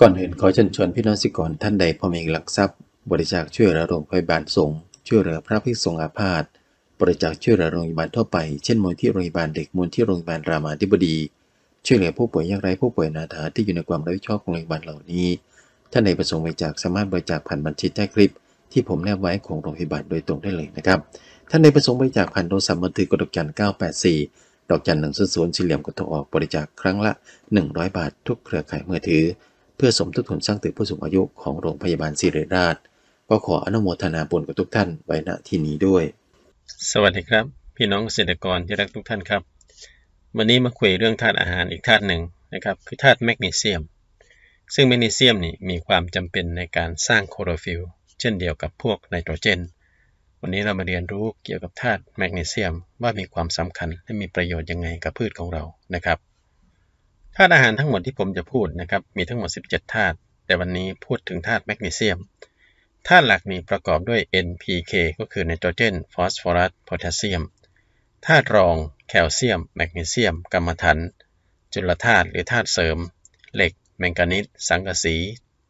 ก่อนอื่นขอเชิญชวนพี่น้องสิกรท่านใดพอมีหลักทรัพย์ บริจาคช่วยเหลือโรงพยาบาลสงฆ์ช่วยเหลือพระภิกษุสงฆ์อาพาธบริจาคช่วยเหลือโรงพยาบาลทั่วไปเช่นมูลที่โรงพยาบาลเด็กมูลที่โรงพยาบาลรามาธิบดีช่วยเหลือผู้ป่วยยากไร้ผู้ป่วยนาถาที่อยู่ในความรับผิดชอบของโรงพยาบาลเหล่านี้ท่านใดประสงค์บริจาคสามารถบริจาคผ่านบัญชีใต้คลิปที่ผมแนบไว้ของโรงพยาบาลโดยตรงได้เลยนะครับ ท่านในประสงค์บริจาคผ่านโทรศัพท์มือถือกดกจัน984ดอกจันหนึ่ง่วนส่วนสี่เหลี่ยมกดทออกบริจาคครั้งละ 100 บาททุกเครือข่ายมือถือ เพื่อสมทบทุนสร้างตึกผู้สูงอายุของโรงพยาบาลศิริราช ก็ขออนุโมทนาบุญกับทุกท่านไว้ณที่นี้ด้วย สวัสดีครับ พี่น้องเกษตรกรที่รักทุกท่านครับ วันนี้มาคุยเรื่องธาตุอาหารอีกธาตุหนึ่งนะครับคือธาตุแมกนีเซียมซึ่งแมกนีเซียมนี่มีความจำเป็นในการสร้างโคโรฟิลล์เช่นเดียวกับพวกไนโตรเจน วันนี้เรามาเรียนรู้เกี่ยวกับธาตุแมกนีเซียม ว่ามีความสำคัญและมีประโยชน์ยังไงกับพืชของเรา นะครับ ธาตุอาหารทั้งหมดที่ผมจะพูดนะครับมีทั้งหมด 17ธาตุ แต่วันนี้พูดถึงธาตุแมกนีเซียม ธาตุหลักมีประกอบด้วย NPK ก็คือไนโตรเจน ฟอสฟอรัส โพแทสเซียม ธาตุรอง แคลเซียม แมกนีเซียมกรรมถัน จุลธาตุหรือธาตุเสริม เหล็กแมงกานิสสังกะสี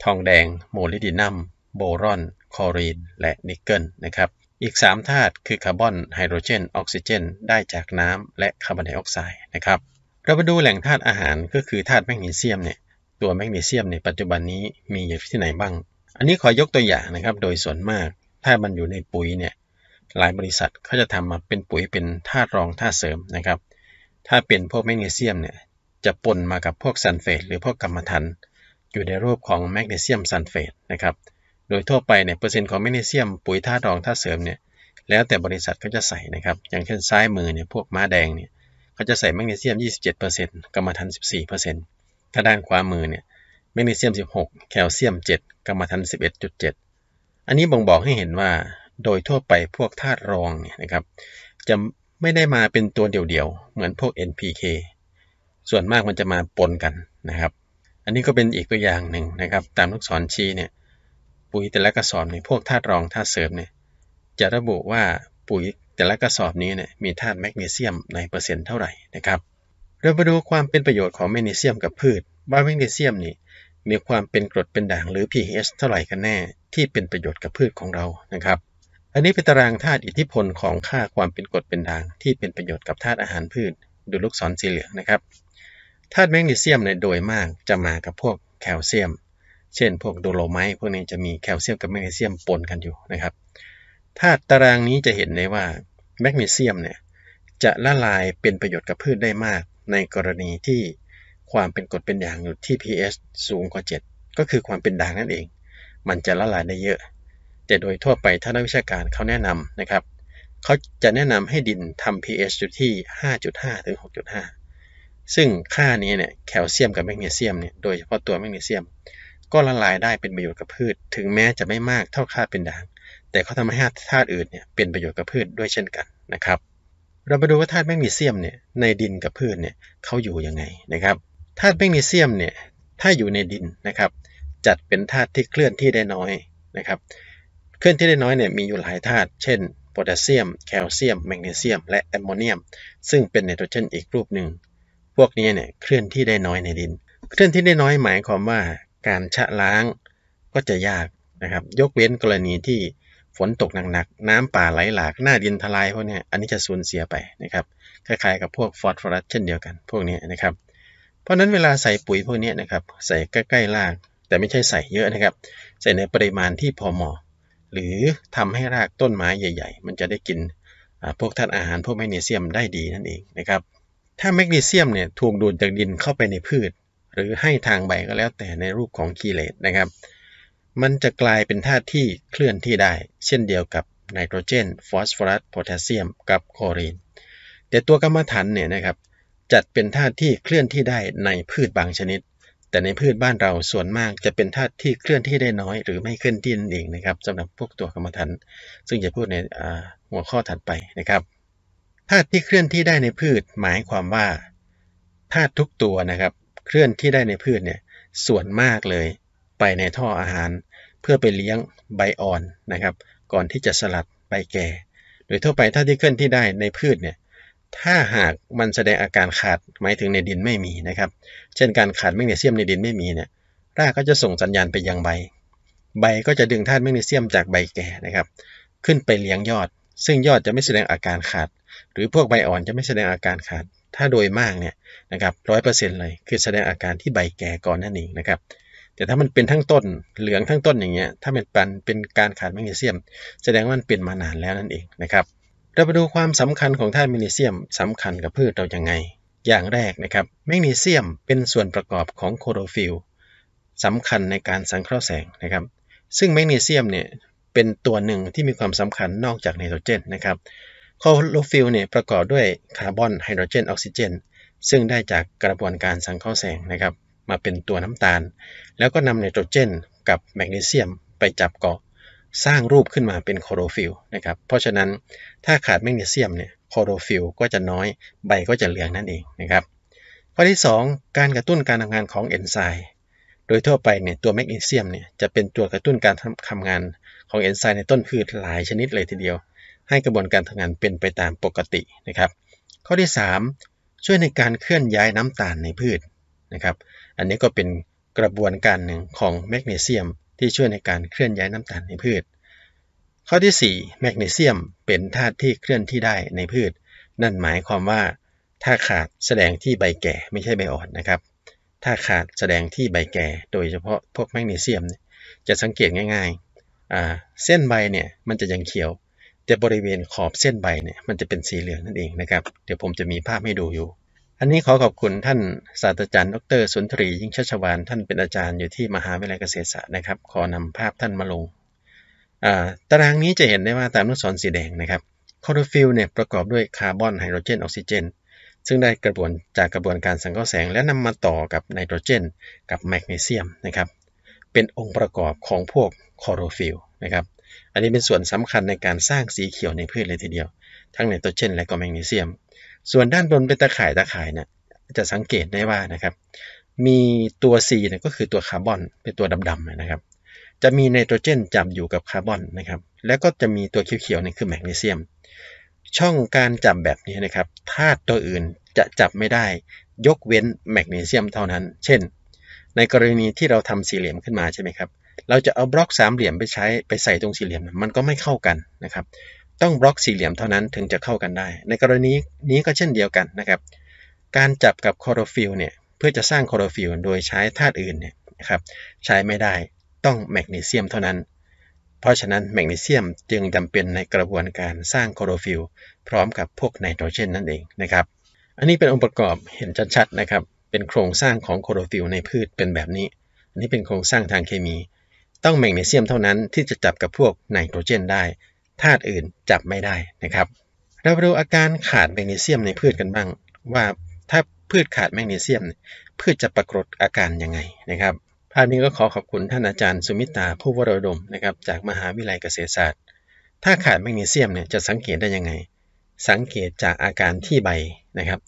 ทองแดง โมลิดีนัมโบรอนคอรีน และนิกเกิลนะครับ อีก3ธาตุคือคาร์บอน ไฮโดรเจน ออกซิเจน ได้จากน้ำและคาร์บอนไดออกไซด์นะครับ เราไปดูแหล่งธาตุอาหารก็คือธาตุแมกนีเซียมเนี่ย ตัวแมกนีเซียมในปัจจุบันนี้มีอยู่ที่ไหนบ้าง อันนี้ขอยกตัวอย่างนะครับ โดยส่วนมากถ้ามันอยู่ในปุ๋ยเนี่ย หลายบริษัทเขาจะทำมาเป็นปุ๋ยเป็นธาตุรองธาตุเสริมนะครับ ถ้าเป็นพวกแมกนีเซียมเนี่ยจะปนมากับพวกซัลเฟต หรือพวกกรรมถัน อยู่ในรูปของแมกนีเซียมซัลเฟตนะครับโดยทั่วไปเนี่ยเปอร์เซ็นต์ของแมกนีเซียมปุ๋ยธาตุรองธาตุเสริมเนี่ยแล้วแต่บริษัทเขาจะใส่นะครับอย่างเช่นซ้ายมือเนี่ยพวกม้าแดงเนี่ยเขาจะใส่แมกนีเซียม27%กรรมถัน14%ถ้าด้านขวามือเนี่ยแมกนีเซียม16แคลเซียม 7กรรมถัน11.7 อันนี้บ่งบอกให้เห็นว่า โดยทั่วไปพวกธาตุรองเนี่ยนะครับจะไม่ได้มาเป็นตัวเดี่ยวๆเหมือนพวก NPK ส่วนมากมันจะมาปนกันนะครับ อันนี้ก็เป็นอีกตัวอย่างหนึ่งนะครับตามลูกศรชี้เนี่ยปุ๋ยแต่ละกระสอบนี่พวกธาตุรองธาตุเสริมเนี่ยจะระบุว่าปุ๋ยแต่ละกระสอบนี้เนี่ยมีธาตุแมกนีเซียมในเปอร์เซ็นต์เท่าไหร่นะครับ เรามาดูความเป็นประโยชน์ของแมกนีเซียมกับพืชว่าแมกนีเซียมนี่มีความเป็นกรดเป็นด่างหรือ pH เท่าไหร่กันแน่ที่เป็นประโยชน์กับพืชของเรานะครับ อันนี้เป็นตารางธาตุอิทธิพลของค่าความเป็นกรดเป็นด่าง ที่เป็นประโยชน์กับธาตุอาหารพืชดูลูกศรสีเหลืองนะครับ ธาตุแมกนีเซียมเนี่ยโดยมากจะมากับพวกแคลเซียมเช่นพวกโดโลไมท์พวกนี้จะมีแคลเซียมกับแมกนีเซียมปนกันอยู่นะครับ ถ้าตารางนี้จะเห็นได้ว่าแมกนีเซียมเนี่ย จะละลายเป็นประโยชน์กับพืชได้มาก ในกรณีที่ความเป็นกรดเป็นด่างอยู่ที่ pH สูงกว่า 7 ก็คือความเป็นด่างนั่นเอง มันจะละลายได้เยอะ แต่โดยทั่วไปถ้านักวิชาการเขาแนะนำนะครับเขาจะแนะนำให้ดินทำ pH อยู่ที่ 5.5 ถึง 6.5 ซึ่งค่านี้เนี่ยแคลเซียมกับแมกนีเซียมเนี่ยโดยเฉพาะตัวแมกนีเซียมก็ละลายได้เป็นประโยชน์กับพืช ถึงแม้จะไม่มากเท่าค่าเป็นด่างแต่เขาทำให้ธาตุอื่นเนี่ยเป็นประโยชน์กับพืชด้วยเช่นกันนะครับ เรามาดูว่าธาตุแมกนีเซียมเนี่ยในดินกับพืชเนี่ยเขาอยู่ยังไงนะครับธาตุแมกนีเซียมเนี่ยถ้าอยู่ในดินนะครับจัดเป็นธาตุที่เคลื่อนที่ได้น้อยนะครับ เคลื่อนที่ได้น้อยเนี่ยมีอยู่หลายธาตุเช่นโพแทสเซียม แคลเซียมแมกนีเซียมและแอมโมเนียม ซึ่งเป็นไนโตรเจนอีกรูปหนึ่งพวกนี้เนี่ยเคลื่อนที่ได้น้อยในดิน เคลื่อนที่ได้น้อยหมายความว่าการชะล้างก็จะยากนะครับยกเว้นกรณีที่ฝนตกหนักๆ น้ำป่าไหลหลากหน้าดินทลายพวกนี้อันนี้จะสูญเสียไปนะครับคล้ายๆกับพวกฟอสฟอรัสเช่นเดียวกัน พวกนี้นะครับเพราะนั้นเวลาใส่ปุ๋ยพวกนี้นะครับใส่ใกล้ๆรากแต่ไม่ใช่ใส่เยอะนะครับ ใส่ในปริมาณที่พอเหมาะหรือทำให้รากต้นไม้ใหญ่ๆ มันจะได้กินพวกธาตุอาหารพวกแมกนีเซียมได้ดีนั่นเองนะครับถ้าแมกนีเซียมเนี่ยถูกดูดจากดินเข้าไปในพืชหรือให้ทางไปก็แล้วแต่ในรูปของกิเลสนะครับ มันจะกลายเป็นธาตุที่เคลื่อนที่ได้ เช่นเดียวกับไนโตรเจนฟอสฟอรัสโพแทสเซียม กับคอรีนแต่ตัวกรรมฐานเนี่ยนะครับ จัดเป็นธาตุที่เคลื่อนที่ได้ในพืชบางชนิด แต่ในพืชบ้านเราส่วนมาก จะเป็นธาตุที่เคลื่อนที่ได้น้อยหรือไม่เคลื่อนที่นั่นเองนะครับสำหรับพวกตัวกรรมฐานซึ่งจะพูดในหัวข้อถัดไปนะครับธาตุที่เคลื่อนที่ได้ในพืชหมายความว่าธาตุทุกตัวนะครับเคลื่อนที่ได้ในพืชเนี่ยส่วนมากเลยไปในท่ออาหารเพื่อไปเลี้ยงใบอ่อนนะครับ ก่อนที่จะสลัดใบแก่โดยทั่วไปถ้าที่เคลื่อนที่ได้ในพืชเนี่ยถ้าหากมันแสดงอาการขาดหมายถึงในดินไม่มีนะครับเช่นการขาดแมกนีเซียมในดินไม่มีเนี่ยรากก็จะส่งสัญญาณไปยังใบใบก็จะดึงธาตุแมกนีเซียมจากใบแก่นะครับ ขึ้นไปเลี้ยงยอด ซึ่งยอดจะไม่แสดงอาการขาด หรือพวกใบอ่อนจะไม่แสดงอาการขาดถ้าโดยมากเนี่ยนะครับร้อยเปอร์เซ็นต์เลยคือแสดงอาการที่ใบแก่ก่อนนั่นเองนะครับแต่ถ้ามันเป็นทั้งต้นเหลืองทั้งต้นอย่างเงี้ยถ้าเป็นปันเป็นการขาดแมกนีเซียม แสดงว่ามันเป็นมานานแล้วนั่นเองนะครับเราไปดูความสำคัญของธาตุแมกนีเซียม สำคัญกับพืชเราอย่างไง อย่างแรกนะครับแมกนีเซียมเป็นส่วนประกอบของโคโรฟิลสำคัญในการสังเคราะห์แสงนะครับซึ่งแมกนีเซียมเนี่ยเป็นตัวหนึ่งที่มีความสำคัญนอกจากไนโตรเจนนะครับโคโรฟิลเนี่ยประกอบด้วยคาร์บอนไฮโดรเจนออกซิเจนซึ่งได้จากกระบวนการสังเคราะห์แสงนะครับมาเป็นตัวน้ำตาล แล้วก็นำไนโตรเจนกับแมกนีเซียมไปจับเกาะสร้างรูปขึ้นมาเป็นโคโรฟิลนะครับเพราะฉะนั้นถ้าขาดแมกนีเซียมเนี่ยโคโรฟิลก็จะน้อยใบก็จะเหลืองนั่นเองนะครับข้อที่ 2 การกระตุ้นการทำงานของเอนไซม์โดยทั่วไปเนี่ยตัวแมกนีเซียมเนี่ยจะเป็นตัวกระตุ้นการทำงานของเอนไซม์ในต้นพืชหลายชนิดเลยทีเดียว ให้กระบวนการทำงานเป็นไปตามปกตินะครับข้อที่ 3ช่วยในการเคลื่อนย้ายน้ำตาลในพืชนะครับ อันนี้ก็เป็นกระบวนการหนึ่งของแมกนีเซียมที่ช่วยในการเคลื่อนย้ายน้ำตาลในพืช ข้อที่4แมกนีเซียมเป็นธาตุที่เคลื่อนที่ได้ในพืช นั่นหมายความว่าถ้าขาดแสดงที่ใบแก่ไม่ใช่ใบอ่อนนะครับถ้าขาดแสดงที่ใบแก่ โดยเฉพาะพวกแมกนีเซียมจะสังเกตง่ายๆเส้นใบเนี่ยมันจะยังเขียวแต่บริเวณขอบเส้นใบเนี่ยมันจะเป็นสีเหลืองนั่นเองนะครับ เดี๋ยวผมจะมีภาพให้ดูอยู่ อันนี้ขอขอบคุณท่านศาสตราจารย์ ดรสุนทรียิ่งชัชวาน ท่านเป็นอาจารย์อยู่ที่มหาวิทยาลัยเกษตรศาสตร์นะครับ ขอนำภาพท่านมาลงตารางนี้จะเห็นได้ว่าตามลูกศรสีแดงนะครับคลอโรฟิลเนี่ยประกอบด้วยคาร์บอนไฮโดรเจนออกซิเจนซึ่งได้กระบวนจากกระบวนการสังเคราะห์แสงและนำมาต่อกับไนโตรเจนกับแมกนีเซียมนะครับเป็นองค์ประกอบของพวกคลอโรฟิลนะครับอันนี้เป็นส่วนสำคัญในการสร้างสีเขียวในพืชเลยทีเดียว ทั้งไนโตรเจนและก็แมกนีเซียม ส่วนด้านบนเป็นตะข่ายตะข่ายเนี่ยจะสังเกตได้ว่านะครับ มีตัว C เนี่ยก็คือตัวคาร์บอนเป็นตัวดำๆนะครับ จะมีไนโตรเจนจับอยู่กับคาร์บอนนะครับ แล้วก็จะมีตัวเขียวๆนี่คือแมกนีเซียม ช่องการจับแบบนี้นะครับธาตุตัวอื่นจะจับไม่ได้ยกเว้นแมกนีเซียมเท่านั้น เช่น ในกรณีที่เราทำสี่เหลี่ยมขึ้นมาใช่ไหมครับเราจะเอาบล็อกสามเหลี่ยมไปใช้ไปใส่ตรงสี่เหลี่ยมมันก็ไม่เข้ากันนะครับต้องบล็อกสี่เหลี่ยมเท่านั้นถึงจะเข้ากันได้ ในกรณีนี้ก็เช่นเดียวกันนะครับการจับกับคอโรฟิลเนี่ยเพื่อจะสร้างคอโรฟิลโดยใช้ธาตุอื่นเนี่ยนะครับใช้ไม่ได้ต้องแมกนีเซียมเท่านั้น เพราะฉะนั้นแมกนีเซียมจึงจำเป็นในกระบวนการสร้างคอโรฟิลพร้อมกับพวกไนโตรเจนนั่นเองนะครับอันนี้เป็นองค์ประกอบเห็นชัดๆนะครับเป็นโครงสร้างของคอโรฟิลในพืชเป็นแบบนี้อันนี้เป็นโครงสร้างทางเคมีต้องแมกนีเซียมเท่านั้นที่จะจับกับพวกไนโตรเจนได้ธาตุอื่นจับไม่ได้นะครับเราไปดูอาการขาดแมกนีเซียมในพืชกันบ้าง ว่าถ้าพืชขาดแมกนีเซียมพืชจะปรากฏอาการยังไงนะครับภาพนี้ก็ขอขอบคุณท่านอาจารย์สุมิตาผู้วรดมนะครับจากมหาวิทยาลัยเกษตรศาสตร์ ถ้าขาดแมกนีเซียมเนี่ยจะสังเกตได้ยังไง สังเกตจากอาการที่ใบนะครับ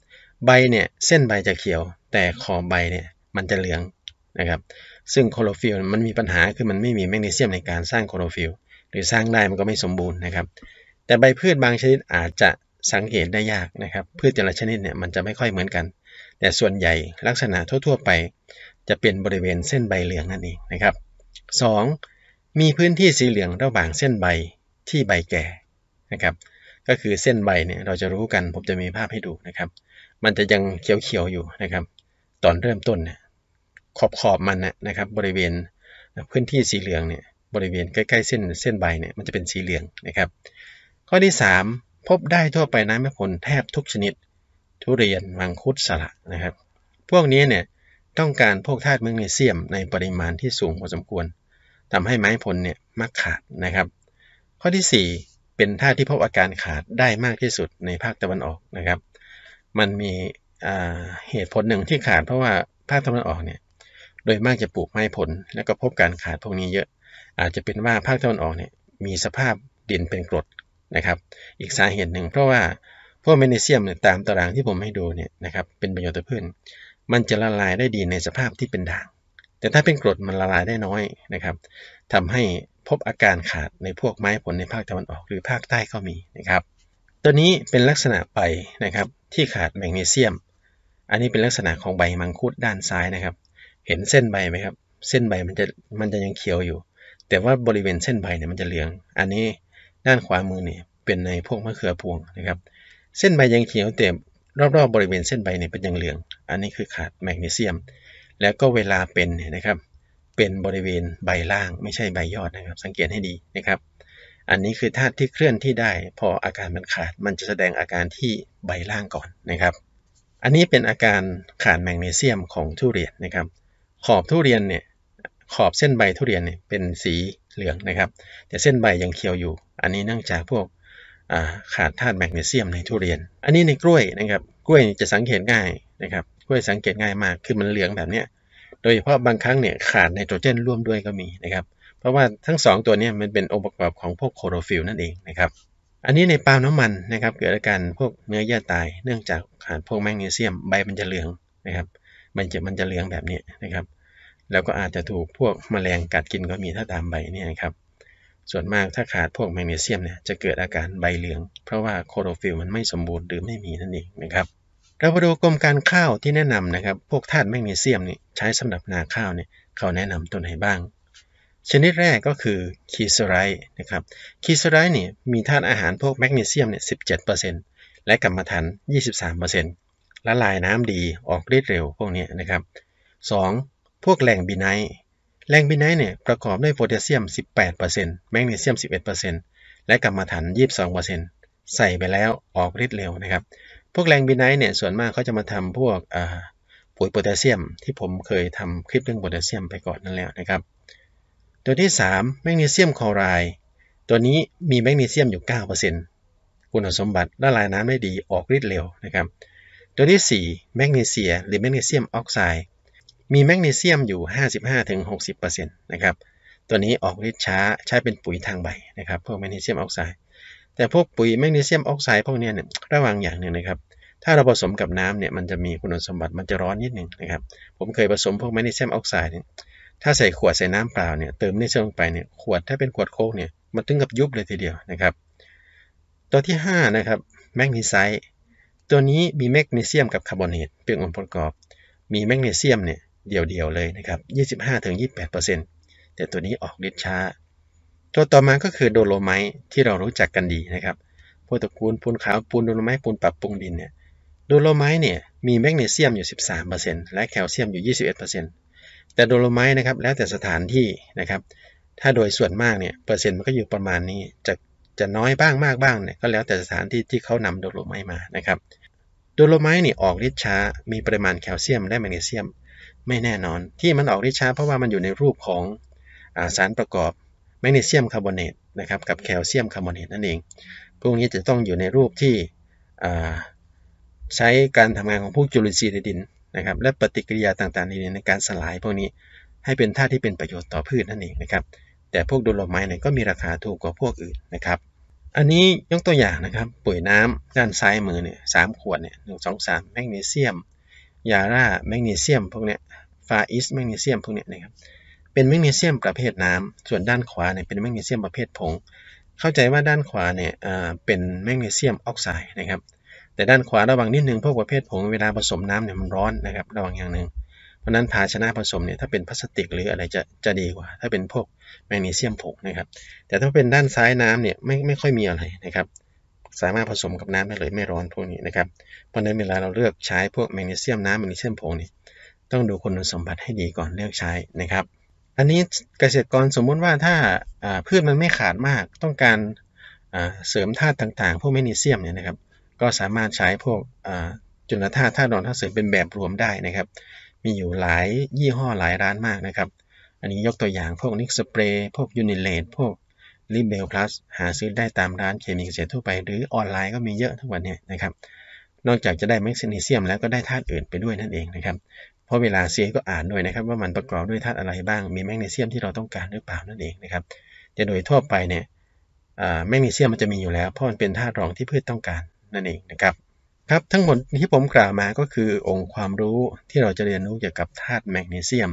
ใบเนี่ยเส้นใบจะเขียวแต่ขอบใบเนี่ยมันจะเหลืองนะครับซึ่งคลอโรฟิลมันมีปัญหาคือมันไม่มีแมกนีเซียมในการสร้างคลอโรฟิลหรือสร้างได้มันก็ไม่สมบูรณ์นะครับ แต่ใบพืชบางชนิดอาจจะสังเกตได้ยากนะครับพืชแต่ละชนิดเนี่ยมันจะไม่ค่อยเหมือนกัน แต่ส่วนใหญ่ลักษณะทั่วๆไปจะเป็นบริเวณเส้นใบเหลืองนั่นเองนะครับ 2. มีพื้นที่สีเหลืองระหว่างเส้นใบที่ใบแก่นะครับก็คือเส้นใบเนี่ยเราจะรู้กันผมจะมีภาพให้ดูนะครับ มันจะยังเขียวๆอยู่นะครับตอนเริ่มต้นเนี่ยขอบขอบมันนะครับบริเวณพื้นที่สีเหลืองเนี่ยบริเวณใกล้ ๆเส้นเส้นใบเนี่ยมันจะเป็นสีเหลืองนะครับข้อที่ 3 พบได้ทั่วไปนะแม่ผลแทบทุกชนิดทุเรียนมังคุดสละนะครับ พวกนี้เนี่ยต้องการพวกธาตุแมกนีเซียมในปริมาณที่สูงพอสมควร ทำให้ไม้ผลเนี่ยมักขาดนะครับข้อที่ 4 เป็นธาตุที่พบอาการขาดได้มากที่สุดในภาคตะวันออกนะครับมันมีเหตุผลหนึ่งที่ขาดเพราะว่าภาคตะวันออกเนี่ยโดยมากจะปลูกไม้ผลแล้วก็พบการขาดพวกนี้เยอะ อาจจะเป็นว่าภาคตะวันออกเนี่ยมีสภาพดินเป็นกรดนะครับ อีกสาเหตุหนึ่ง เพราะว่าพวกแมกนีเซียมเนี่ยตามตารางที่ผมให้ดูเนี่ยนะครับเป็นประโยชน์ต่อพืชมันจะละลายได้ดีในสภาพที่เป็นด่าง แต่ถ้าเป็นกรดมันละลายได้น้อยนะครับทำให้พบอาการขาดในพวกไม้ผลในภาคตะวันออกหรือภาคใต้ก็มีนะครับ ตัวนี้เป็นลักษณะใบนะครับที่ขาดแมกนีเซียม อันนี้เป็นลักษณะของใบมังคุดด้านซ้ายนะครับเห็นเส้นใบไหมครับ เส้นใบมันจะมันจะยังเขียวอยู่ แต่ว่าบริเวณเส้นใบเนี่ยมันจะเหลือง อันนี้ด้านขวามือเนี่ยเป็นในพวกมะเขือพวงนะครับ เส้นใบยังเขียวแต่รอบๆบบริเวณเส้นใบเนี่ยเป็นยังเหลือง อันนี้คือขาดแมกนีเซียม แล้วก็เวลาเป็นเนี่ยนะครับ เป็นบริเวณใบล่างไม่ใช่ใบยอดนะครับ สังเกตให้ดีนะครับ อันนี้คือธาตุที่เคลื่อนที่ได้ พออาการมันขาดมันจะแสดงอาการที่ใบล่างก่อนนะครับ อันนี้เป็นอาการขาดแมกนีเซียมของทุเรียนนะครับขอบทุเรียนเนี่ยขอบเส้นใบทุเรียนเนี่ยเป็นสีเหลืองนะครับแต่เส้นใบยังเขียวอยู่ อันนี้เนื่องจากพวกขาดธาตุแมกนีเซียมในทุเรียนอันนี้ในกล้วยนะครับกล้วยจะสังเกตง่ายนะครับกล้วยสังเกตง่ายมากคือมันเหลืองแบบนี้โดยเฉพาะบางครั้งเนี่ยขาดไนโตรเจนร่วมด้วยก็มีนะครับ เพราะว่าทั้ง 2 ตัวนี้มันเป็นองค์ประกอบของพวกโคโรฟิลนั่นเองนะครับ อันนี้ในปาล์มน้ำมันนะครับ เกิดอาการพวกเนื้อเยื่อตาย เนื่องจากขาดพวกแมกนีเซียมใบมันจะเหลืองนะครับมันจะมันจะเหลืองแบบนี้นะครับ แล้วก็อาจจะถูกพวกมแมลงกัดกินก็มีถ้าตามใบนี่ะครับ ส่วนมากถ้าขาดพวกแมกนีเซียมเนี่ยจะเกิดอาการใบเหลือง เพราะว่าโคโรฟิลมันไม่สมบูรณ์หรือไม่มีนั่นเองนะครับ เรามาดูกรมการข้าวที่แนะนำนะครับ พวกธาตุแมกนีเซียมนี่ใช้สำหรับนาข้าวเนี่ยเขาแนะนำตัวไหนบ้าง ชนิดแรกก็คือคีสไรนะครับคีสไร์นี่มีธาตุอาหารพวกแมกนีเซียมเนี่ยสิและกรรมฐาน23%ละลายน้ำดีออกฤทธิ์เร็ว พวกนี้นะครับ 2. พวกแหล่งบีไนแหล่งบีไนเนี่ยประกอบด้วยโพแทสเซียม 18%แมกนีเซียม11%และกรมมันถัน 22%ใส่ไปแล้วออกฤทธิ์เร็วนะครับ พวกแหล่งบีไนเนี่ยส่วนมากเขาจะมาทำพวกปุ๋ยโพแทสเซียม ที่ผมเคยทำคลิปเรื่องโพแทสเซียมไปก่อนนั่นแล้วนะครับ ตัวที่ 3 แมกนีเซียมคลอไรด์ตัวนี้มีแมกนีเซียมอยู่ 9%คุณสมบัติละลายน้ำได้ดีออกฤทธิ์เร็วนะครับตัวที่4แมกนีเซีย หรือแมกนีเซียมออกไซด์มีแมกนีเซียมอยู่ 55-60%นะครับ ตัวนี้ออกฤทธิ์ช้าใช้เป็นปุ๋ยทางใบนะครับ พวกแมกนีเซียมออกไซด์ แต่พวกปุ๋ยแมกนีเซียมออกไซด์พวกนี้เนี่ยระวังอย่างหนึ่งนะครับ ถ้าเราผสมกับน้ำเนี่ยมันจะมีคุณสมบัติมันจะร้อนนิดหนึ่งนะครับ ผมเคยผสมพวกแมกนีเซียมออกไซด์เนี่ยถ้าใส่ขวดใส่น้ำเปล่าเนี่ยเติมนิเซียลงไปเนี่ยขวดถ้าเป็นขวดโค้กเนี่ยมันถึงกับยุบเลยทีเดียวนะครับตัวที่5นะครับแมกนีไซด์ตัวนี้มีแมกนีเซียมกับคาร์บอนเนตเป็นองค์ประกอบ มีแมกนีเซียมเนี่ยเดี่ยวๆเลยนะครับ 25-28%แต่ตัวนี้ออกฤทธิ์ช้า ตัวต่อมาก็คือโดโลไมท์ที่เรารู้จักกันดีนะครับพวกตระกูลปูนขาว ปูนโดโลไมท์ปูนปรับปรุงดินเนี่ย โดโลไมท์เนี่ยมีแมกนีเซียมอยู่ 13%และแคลเซียมอยู่ 21%แต่โดโลไมท์นะครับแล้วแต่สถานที่นะครับ ถ้าโดยส่วนมากเนี่ยเปอร์เซ็นต์มันก็อยู่ประมาณนี้ จะจะน้อยบ้างมากบ้างเนี่ยก็แล้วแต่สถานที่ที่เขานำโดโลไมท์มานะครับโดโลไม้์นี่ออกฤทธิ์ช้ามีปริมาณแคลเซียมและแมกนีเซียม ไม่แน่นอน ที่มันออกฤทธิ์ช้าเพราะว่ามันอยู่ในรูปของอาสารประกอบแมกนีเซียมคาร์บอเนตนะครับกับแคลเซียมคาร์บอเนตนั่นเอง พวกนี้จะต้องอยู่ในรูปที่ใช้การทำงานของพวกจุลินทรีย์ในดินนะครับ และปฏิกิริยาต่างๆในดินในการสลายพวกนี้ให้เป็นธาตุที่เป็นประโยชน์ต่อพืชนั่นเองนะครับแต่พวกดูโลไม้์เนี่ยก็มีราคาถูกกว่าพวกอื่นนะครับอันนี้ยกตัวอย่างนะครับปุ๋ยน้ำด้านซ้ายมือเนี่ยสามขวดเนี่ยหนึ่งสองสามแมกนีเซียมยาร่าแมกนีเซียมพวกเนี้ยฟาอิสแมกนีเซียมพวกเนี้ยนะครับเป็นแมกนีเซียมประเภทน้ำ ส่วนด้านขวาเนี่ยเป็นแมกนีเซียมประเภทผง เข้าใจว่าด้านขวาเนี่ยเป็นแมกนีเซียมออกไซด์นะครับแต่ด้านขวาระวังนิดหนึ่งพวกประเภทผงเวลาผสมน้ำเนี่ยมันร้อนนะครับระวังอย่างหนึ่งราะนั้นภาชนะผสมเนี่ยถ้าเป็นพลาสติกหรืออะไรจะจะดีกว่า ถ้าเป็นพวกแมกนีเซียมผงนะครับแต่ถ้าเป็นด้านซ้ายน้ำเนี่ยไม่ไม่ค่อยมีอะไรนะครับ สามารถผสมกับน้ำได้เลยไม่ร้อนพวกนี้นะครับเพราะนั้นเวลาเราเลือกใช้พวกแมกนีเซียมน้ำแมกนีเซียมผงเนี่ยต้องดูคุณสมบัติให้ดีก่อนเลือกใช้นะครับ อันนี้เกษตรกรสมมุติว่าถ้าพืชมันไม่ขาดมาก ต้องการเสริมธาตุต่างๆ พวกแมกนีเซียมเนี่ยนะครับก็สามารถใช้พวกจุลธาตุธาตุนอนธาตุเสริมเป็นแบบรวมได้นะครับมีอยู่หลายยี่ห้อหลายร้านมากนะครับ อันนี้ยกตัวอย่างพวกนิกสเปรย์ พวกยูนิเลตพวกลิเบลพลัส หาซื้อได้ตามร้านเคมีเกษตรทั่วไปหรือออนไลน์ก็มีเยอะทั้งวันนี้นะครับ นอกจากจะได้แมกนีเซียมแล้วก็ได้ธาตุอื่นไปด้วยนั่นเองนะครับ เพราะเวลาเซียก็อ่านด้วยนะครับว่ามันประกอบด้วยธาตุอะไรบ้าง มีแมกนีเซียมที่เราต้องการหรือเปล่านั่นเองนะครับแต่โดยทั่วไปเนี่ยแมกนีเซียมมันจะมีอยู่แล้วเพราะมันเป็นธาตุรองที่พืชต้องการนั่นเองนะครับครับทั้งหมดที่ผมกล่าวมาก็คือองค์ความรู้ที่เราจะเรียนรู้เกี่ยวกับธาตุแมกนีเซียม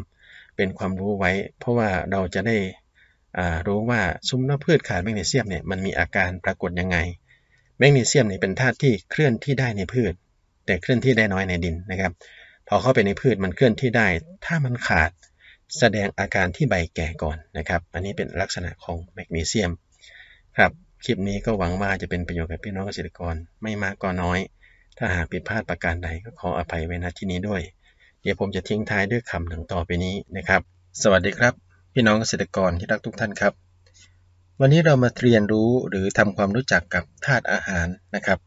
เป็นความรู้ไว้ เพราะว่าเราจะได้รู้ว่าซุ้มน้ำพืชขาดแมกนีเซียมเนี่ยมันมีอาการปรากฏยังไงแมกนีเซียมเนี่ยเป็นธาตุที่เคลื่อนที่ได้ในพืชแต่เคลื่อนที่ได้น้อยในดินนะครับพอเข้าไปในพืชมันเคลื่อนที่ได้ ถ้ามันขาดแสดงอาการที่ใบแก่ก่อนนะครับอันนี้เป็นลักษณะของแมกนีเซียมครับคลิปนี้ก็หวังว่าจะเป็นประโยชน์กับพี่น้องเกษตรกรไม่มากก็น้อยถ้าหากผิดพลาดประการใดก็ขออภัยไว้ณที่นี้ด้วย เดี๋ยวผมจะทิ้งท้ายด้วยคำหนึ่งต่อไปนี้นะครับ สวัสดีครับ พี่น้องเกษตรกรที่รักทุกท่านครับ วันนี้เรามาเรียนรู้หรือทำความรู้จักกับธาตุอาหาร นะครับ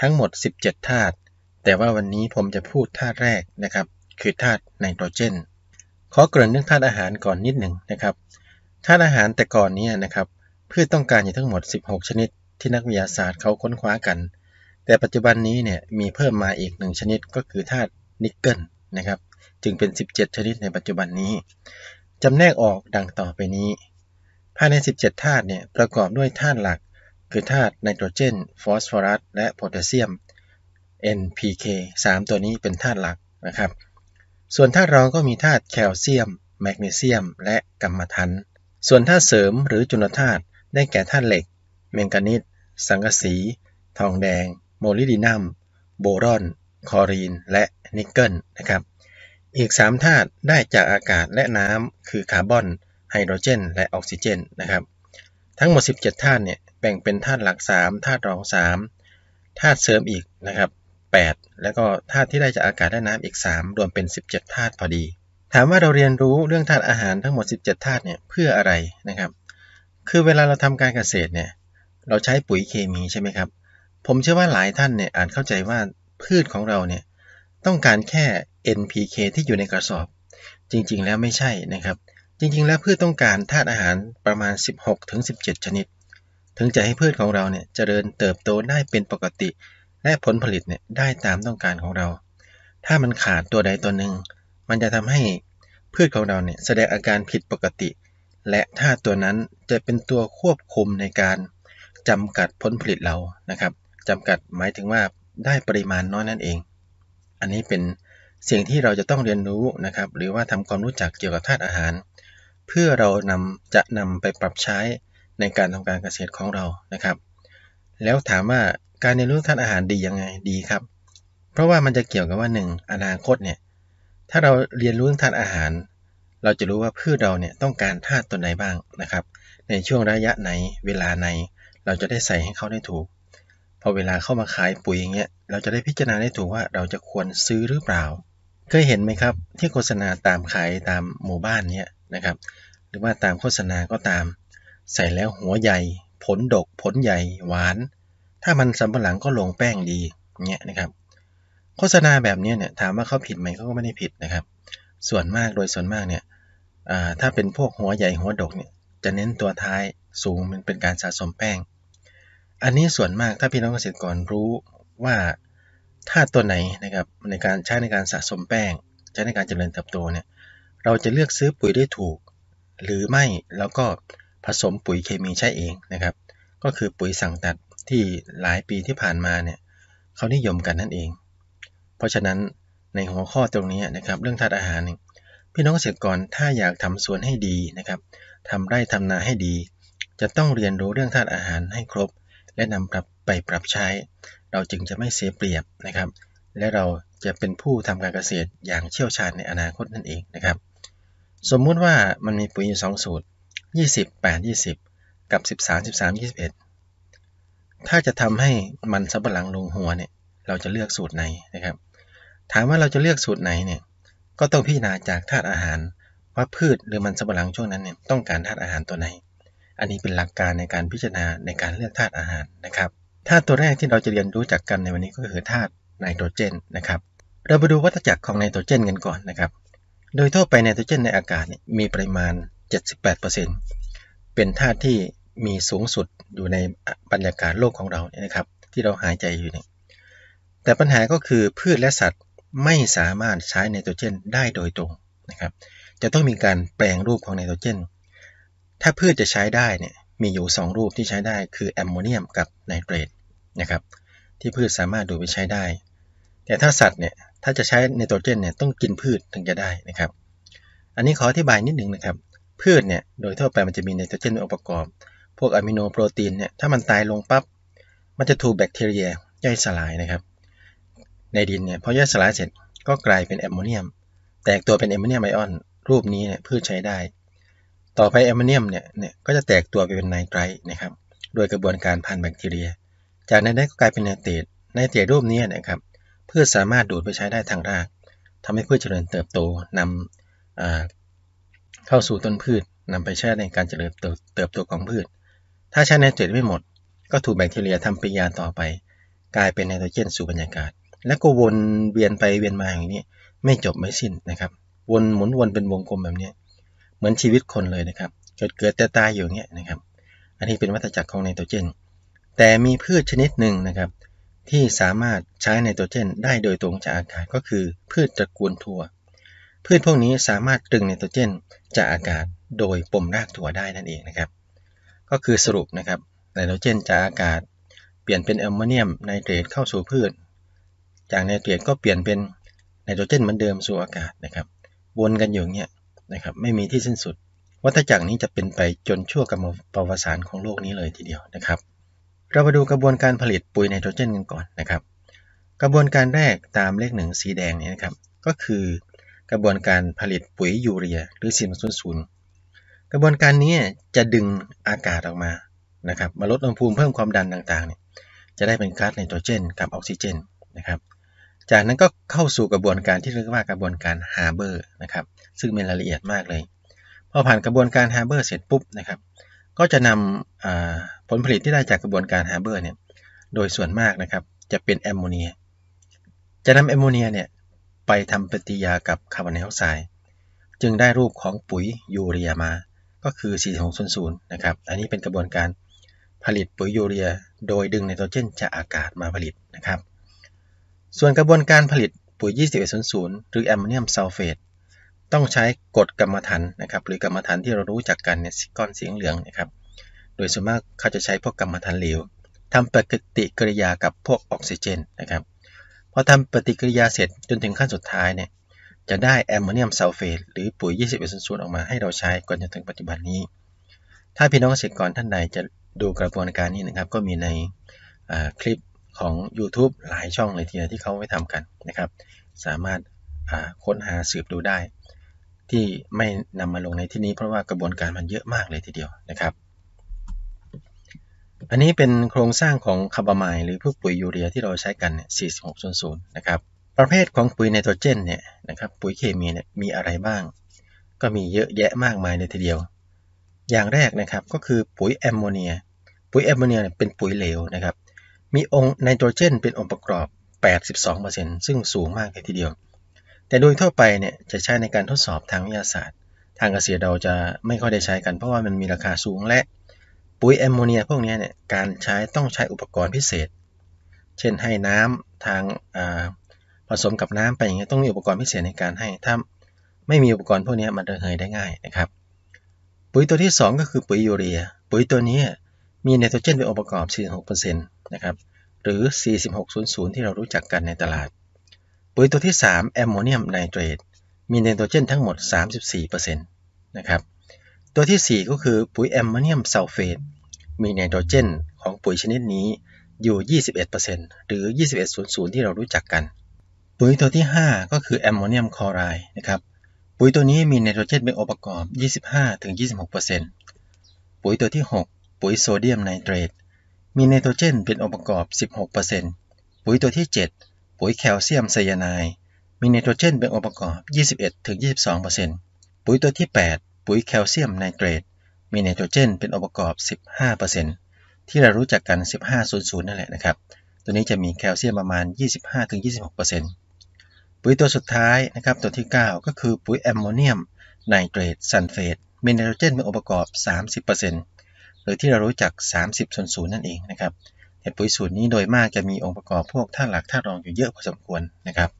ทั้งหมด 17 ธาตุ แต่ว่าวันนี้ผมจะพูดธาตุแรกนะครับ คือธาตุไนโตรเจน ขอเกริ่นเรื่องธาตุอาหารก่อนนิดหนึ่งนะครับ ธาตุอาหารแต่ก่อนนี้นะครับพืชต้องการอยู่ทั้งหมด 16 ชนิดที่นักวิทยาศาสตร์เขาค้นคว้ากันแต่ปัจจุบันนี้เนี่ยมีเพิ่มมาอีกหนึ่งชนิดก็คือธาตุนิกเกิลนะครับจึงเป็น 17 ชนิดในปัจจุบันนี้จำแนกออกดังต่อไปนี้ภายใน 17ธาตุเนี่ยประกอบด้วยธาตุหลัก คือธาตุไนโตรเจนฟอสฟอรัสและโพแทสเซียม NPK 3 ตัวนี้เป็นธาตุหลักนะครับ ส่วนธาตุรองก็มีธาตุแคลเซียม แมกนีเซียม และกัมมันทัน ส่วนธาตุเสริมหรือจุลธาตุได้แก่ธาตุเหล็กเมงกานิสสังกะสี ทองแดงโมลิดีนัม โบรอน คอรีนและนิกเกิลนะครับ อีก3ธาตุได้จากอากาศและน้ำคือคาร์บอน ไฮโดรเจน และออกซิเจนนะครับ ทั้งหมด 17ธาตุเนี่ยแบ่งเป็นธาตุหลัก3ธาตุรอง3ธาตุเสริมอีกนะครับ8แล้วก็ธาตุที่ได้จากอากาศและน้ำอีก 3รวมเป็น 17ธาตุพอดี ถามว่าเราเรียนรู้เรื่องธาตุอาหารทั้งหมด 17ธาตุเนี่ยเพื่ออะไรนะครับ คือเวลาเราทำการเกษตรเนี่ยเราใช้ปุ๋ยเคมีใช่ไหมครับผมเชื่อว่าหลายท่านเนี่ยอาจเข้าใจว่าพืชของเราเนี่ยต้องการแค่ NPK ที่อยู่ในกระสอบ จริง ๆ แล้วไม่ใช่นะครับ จริง ๆ แล้วพืชต้องการธาตุอาหารประมาณ 16-17 ชนิด ถึงจะให้พืชของเราเนี่ยจเจริญเติบโตได้เป็นปกติ และผลผลิตเนี่ยได้ตามต้องการของเรา ถ้ามันขาดตัวใดตัวหนึ่ง มันจะทำให้พืชของเราเนี่ยแสดงอาการผิดปกติ และธาตุตัวนั้นจะเป็นตัวควบคุมในการจำกัดผลผลิตเรานะครับจำกัดหมายถึงว่าได้ปริมาณน้อยนั่นเอง อันนี้เป็นสิ่งที่เราจะต้องเรียนรู้นะครับหรือว่าทำความรู้จักเกี่ยวกับธาตุอาหาร เพื่อเรานำจะนำไปปรับใช้ในการทำการเกษตรของเรานะครับแล้วถามว่าการเรียนรู้ธาตุอาหารดียังไงดีครับ เพราะว่ามันจะเกี่ยวกับว่า 1 อนาคตเนี่ยถ้าเราเรียนรู้ธาตุอาหาร เราจะรู้ว่าพืชเราเนี่ยต้องการธาตุตัวไหนบ้างนะครับในช่วงระยะไหนเวลาไหนเราจะได้ใส่ให้เขาได้ถูกพอเวลาเข้ามาขายปุ๋ยอย่างเงี้ยเราจะได้พิจารณาได้ถูกว่าเราจะควรซื้อหรือเปล่า เคยเห็นไหมครับ ที่โฆษณาตามขายตามหมู่บ้านเนี้ยนะครับหรือว่าตามโฆษณาก็ตามใส่แล้วหัวใหญ่ ผลดกผลใหญ่หวาน ถ้ามันสำปะหลังก็ลงแป้งดีเนี้ยนะครับโฆษณาแบบนี้เนี่ยถามว่าเขาผิดไหมเขาก็ไม่ได้ผิดนะครับส่วนมากโดยส่วนมากเนี่ยถ้าเป็นพวกหัวใหญ่ หัวดกเนี่ยจะเน้นตัวท้ายสูงมันเป็นการสะสมแป้งอันนี้ส่วนมากถ้าพี่น้องเกษตรกรรู้ว่าธาตุตัวไหนนะครับในการใช้ในการสะสมแป้งใช้ในการเจริญเติบโตเนี่ยเราจะเลือกซื้อปุ๋ยได้ถูก หรือไม่แล้วก็ผสมปุ๋ยเคมีใช้เองนะครับ ก็คือปุ๋ยสั่งตัดที่หลายปีที่ผ่านมาเนี่ยเขานิยมกันนั่นเอง เพราะฉะนั้นในหัวข้อตรงนี้นะครับเรื่องธาตุอาหารน่พี่น้องเกษตรกรถ้าอยากทำสวนให้ดีนะครับทำไร่ทำนาให้ดี จะต้องเรียนรู้เรื่องธาตุอาหารให้ครบและนำกลับไปปรับใช้ เราจึงจะไม่เสียเปรียบนะครับและเราจะเป็นผู้ทำการเกษตรอย่างเชี่ยวชาญในอนาคตนั่นเองนะครับสมมุติว่ามันมีปุ๋ยอยู่2สูตร20 8 20 กับ13 13 21 ถ้าจะทำให้มันสับหลังลงหัวเนี่ยเราจะเลือกสูตรไหนนะครับ ถามว่าเราจะเลือกสูตรไหนเนี่ยก็ต้องพิจารณาจากธาตุอาหาร ว่าพืชหรือมันสับหลังช่วงนั้นเนี่ยต้องการธาตุอาหารตัวไหนอันนี้เป็นหลักการในการพิจารณาในการเลือกธาตุอาหารนะครับธาตุตัวแรกที่เราจะเรียนรู้จักกันในวันนี้ก็คือธาตุไนโตรเจนนะครับ เราไปดูวัฏจักรของไนโตรเจนกันก่อนนะครับ โดยทั่วไปไนโตรเจนในอากาศมีปริมาณ 78%เป็นธาตุที่มีสูงสุดอยู่ในบรรยากาศโลกของเราเนี่ยนะครับที่เราหายใจอยู่เนี่ยแต่ปัญหาก็คือพืชและสัตว์ไม่สามารถใช้ไนโตรเจนได้โดยตรงนะครับจะต้องมีการแปลงรูปของไนโตรเจนถ้าพืชจะใช้ได้เนี่ย มีอยู่ 2 รูปที่ใช้ได้คือแอมโมเนียมกับไนเตรตนะครับที่พืชสามารถดูดไปใช้ได้ แต่ถ้าสัตว์เนี่ยถ้าจะใช้ไนโตรเจนเนี่ยต้องกินพืชถึงจะได้นะครับ อันนี้ขออธิบายนิดหนึ่งนะครับ พืชเนี่ยโดยทั่วไปมันจะมีไนโตรเจนเป็นองค์ประกอบ พวกอะมิโนโปรตีนเนี่ยถ้ามันตายลงปับ๊บ มันจะถูกแบคทีเรียย่อยสลายนะครับ ในดินเนี่ยพอย่อยสลายเสร็จก็กลายเป็นแอมโมเนียม แตกตัวเป็นแอมโมเนียมไอออน รูปนี้เนี่ยพืชใช้ได้ต่อไปแอมโมเนียมเนี่ยเนี่ยก็จะแตกตัวไปเป็นไนไตรนะครับโดยกระบวนการผ่านแบคทีเรีย จากนั้นได้ก็กลายเป็นไนเตรตไนเตรตรูปนี้นะครับพืชสามารถดูดไปใช้ได้ทางราก ทำให้พืชเจริญเติบโตนํเข้าสู่ต้นพืช นำไปใช้ในการเจริญเติบโตของพืช ถ้าใช้ไนเตรตไม่หมด ก็ถูกแบคทีเรียทำปฏิกิริยาต่อไป กลายเป็นไนโตรเจนสู่บรรยากาศ และก็วนเวียนไปเวียนมาอย่างนี้ไม่จบไม่สิ้นนะครับวนหมุนวนเป็นวงกลมแบบนี้เหมือนชีวิตคนเลยนะครับ เกิดเกิดแต่ตายอยู่เงี้ยนะครับอันนี้เป็นวัฏจักรของไนโตรเจนแต่มีพืชชนิดหนึ่งนะครับที่สามารถใช้ไนโตรเจนได้โดยตรงจากอากาศก็คือพืชตระกูลถั่ว พืชพวกนี้สามารถดึงไนโตรเจนจากอากาศโดยปมรากถั่วได้นั่นเองนะครับ ก็คือสรุปนะครับไนโตรเจนจากอากาศเปลี่ยนเป็นแอมโมเนียมไนเตรตเข้าสู่พืช จากไนเตรตก็เปลี่ยนเป็นไนโตรเจนเหมือนเดิมสู่อากาศนะครับวนกันอยู่เงี้ยนะครับไม่มีที่สิ้นสุด วัฏจักรนี้จะเป็นไปจนชั่วกรรมประวัติศาสตร์ของโลกนี้เลยทีเดียวนะครับ เรามาดูกระบวนการผลิตปุ๋ยไนโตรเจนกันก่อนนะครับ กระบวนการแรกตามเลขหนึ่งสีแดงนี้นะครับ ก็คือกระบวนการผลิตปุ๋ยยูเรียหรือซีมศูนย์กระบวนการนี้จะดึงอากาศออกมานะครับมาลดอุณหภูมิเพิ่มความดันต่างๆเนี่ยจะได้เป็นก๊าซไนโตรเจนกับออกซิเจนนะครับ จากนั้นก็เข้าสู่กระบวนการที่เรียกว่ากระบวนการฮาร์เบอร์นะครับซึ่งมีรายละเอียดมากเลย พอผ่านกระบวนการฮเบอร์เสร็จปุ๊บนะครับ ก็จะนำผลผลิตที่ได้จากกระบวนการฮเบอร์เนี่ย โดยส่วนมากนะครับ จะเป็นแอมโมเนีย จะนำแอมโมเนียเนี่ยไปทำปฏิกิริยากับคาร์บอนไดออกไซด์ จึงได้รูปของปุ๋ยยูเรียมา ก็คือ 4600นะครับ อันนี้เป็นกระบวนการผลิตปุ๋ยยูเรีย โดยดึงไนโตรเจนจากอากาศมาผลิตนะครับ ส่วนกระบวนการผลิตปุ๋ย2100หรือแอมโมเนียมซัลเฟตต้องใช้กฎกรรมฐานนะครับหรือกรรมฐานที่เรารู้จักกันเนี่ยก้อนสีเหลืองนะครับโดยส่วนมากเขาจะใช้พวกกรรมฐานเหลวทำปฏิกิริยากับพวกออกซิเจนนะครับพอทำปฏิกิริยาเสร็จจนถึงขั้นสุดท้ายเนี่ยจะได้แอมโมเนียมซัลเฟตหรือปุ๋ย2่วนออกมาให้เราใช้ก่อนจนถึงปัจจุบันนี้ ถ้าพี่น้องเกษตรกรท่านใดจะดูกระบวนการนี้นะครับก็มีในคลิปของ YouTube หลายช่องเลยทีเดียวที่เขาไว้ทำกันนะครับสามารถค้นหาสืบดูได้ที่ไม่นำมาลงในที่นี้เพราะว่ากระบวนการมันเยอะมากเลยทีเดียวนะครับ อันนี้เป็นโครงสร้างของคาร์บามายหรือพวกปุ๋ยยูเรียที่เราใช้กันเนี่ย46.0 นะครับ ประเภทของปุ๋ยไนโตรเจนเนี่ยนะครับ ปุ๋ยเคมีเนี่ยมีอะไรบ้าง ก็มีเยอะแยะมากมายเลยทีเดียว อย่างแรกนะครับก็คือปุ๋ยแอมโมเนีย ปุ๋ยแอมโมเนียเยเป็นปุ๋ยเหลวนะครับ มีองค์ไนโตรเจนเป็นองค์ประกอบ 82%ซึ่งสูงมากเลยทีเดียวแต่โดยทั่วไปเนี่ยจะใช้ในการทดสอบทางวิทยาศาสตร์ ทางเกษตรเราจะไม่ค่อยได้ใช้กัน เพราะว่ามันมีราคาสูง และปุ๋ยแอมโมเนียพวกนี้เนี่ยการใช้ต้องใช้อุปกรณ์พิเศษ เช่นให้น้ำทางผสมกับน้ำไปอย่างเงี้ยต้องมีอุปกรณ์พิเศษในการให้ถ้าไม่มีอุปกรณ์พวกนี้มันระเหยได้ง่ายนะครับปุ๋ยตัวที่ 2 ก็คือปุ๋ยยูเรีย ปุ๋ยตัวนี้มีไนโตรเจนเป็นองค์ประกอบ 46%นะครับหรือ 4600 ที่เรารู้จักกันในตลาดปุ๋ยตัวที่3แอมโมเนียมไนเตรตมีไนโตรเจนทั้งหมด 34%นะครับตัวที่ 4 ก็คือปุ๋ยแอมโมเนียมซัลเฟตมีไนโตรเจน ของปุ๋ยชนิดนี้อยู่ 21%หรือ 2100 ที่เรารู้จักกัน ปุ๋ยตัวที่ 5ก็คือแอมโมเนียมคลอไรด์นะครับ ปุ๋ยตัวนี้มีไนโตรเจนเป็นองค์ประกอบ 25-26%ปุ๋ยตัวที่ 6 ปุ๋ยโซเดียมไนเตรตมีไนโตรเจน เป็นองค์ประกอบ 16%ปุ๋ยตัวที่ 7ปุ๋ยแคลเซียมไซยาไนด์มีไนโตรเจนเป็นองค์ประกอบ 21-22%ปุ๋ยตัวที่ 8 ปุ๋ยแคลเซียมไนเตรตมีไนโตรเจนเป็นองค์ประกอบ 15%ที่เรารู้จักกัน 1500 นั่นแหละนะครับ ตัวนี้จะมีแคลเซียมประมาณ 25-26%ปุ๋ยตัวสุดท้ายนะครับ ตัวที่ 9 ก็คือปุ๋ยแอมโมเนียมไนเตรตซัลเฟตมีไนโตรเจน เป็นองค์ประกอบ 30%หรือที่เรารู้จัก 30-00นั่นเองนะครับแต่ปุ๋ยสูตรนี้โดยมากจะมีองค์ประกอบพวกธาตุหลักธาตุรองอยู่เยอะพอสมควรนะครับ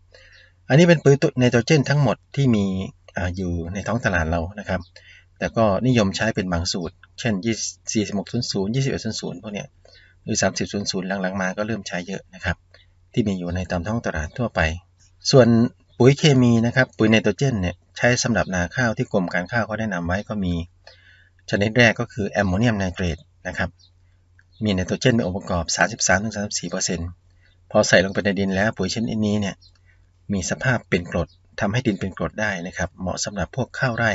อันนี้เป็นปุ๋ยตไนโตรเจนทั้งหมดที่มีอยู่ในท้องตลาดเรานะครับ แต่ก็นิยมใช้เป็นบางสูตร เช่น4600 2100 พวกเนี้ยหรือ 3000 หลังๆมาก็เริ่มใช้เยอะนะครับ ที่มีอยู่ในตามท้องตลาดทั่วไป ส่วนปุ๋ยเคมีนะครับ ปุ๋ยไนโตรเจนเนี่ยใช้สำหรับนาข้าวที่กรมการข้าวเขาแนะนำไว้ก็มีชนิดแรกก็คือแอมโมเนียมไนเตรตนะครับมีไนโตรเจนเป็นองค์ประกอบ 33-34%พอใส่ลงไปในดินแล้วปุ๋ยชนิดนี้เนี่ย มีสภาพเป็นกรดทำให้ดินเป็นกรดได้นะครับ เหมาะสำหรับพวกข้าวไร่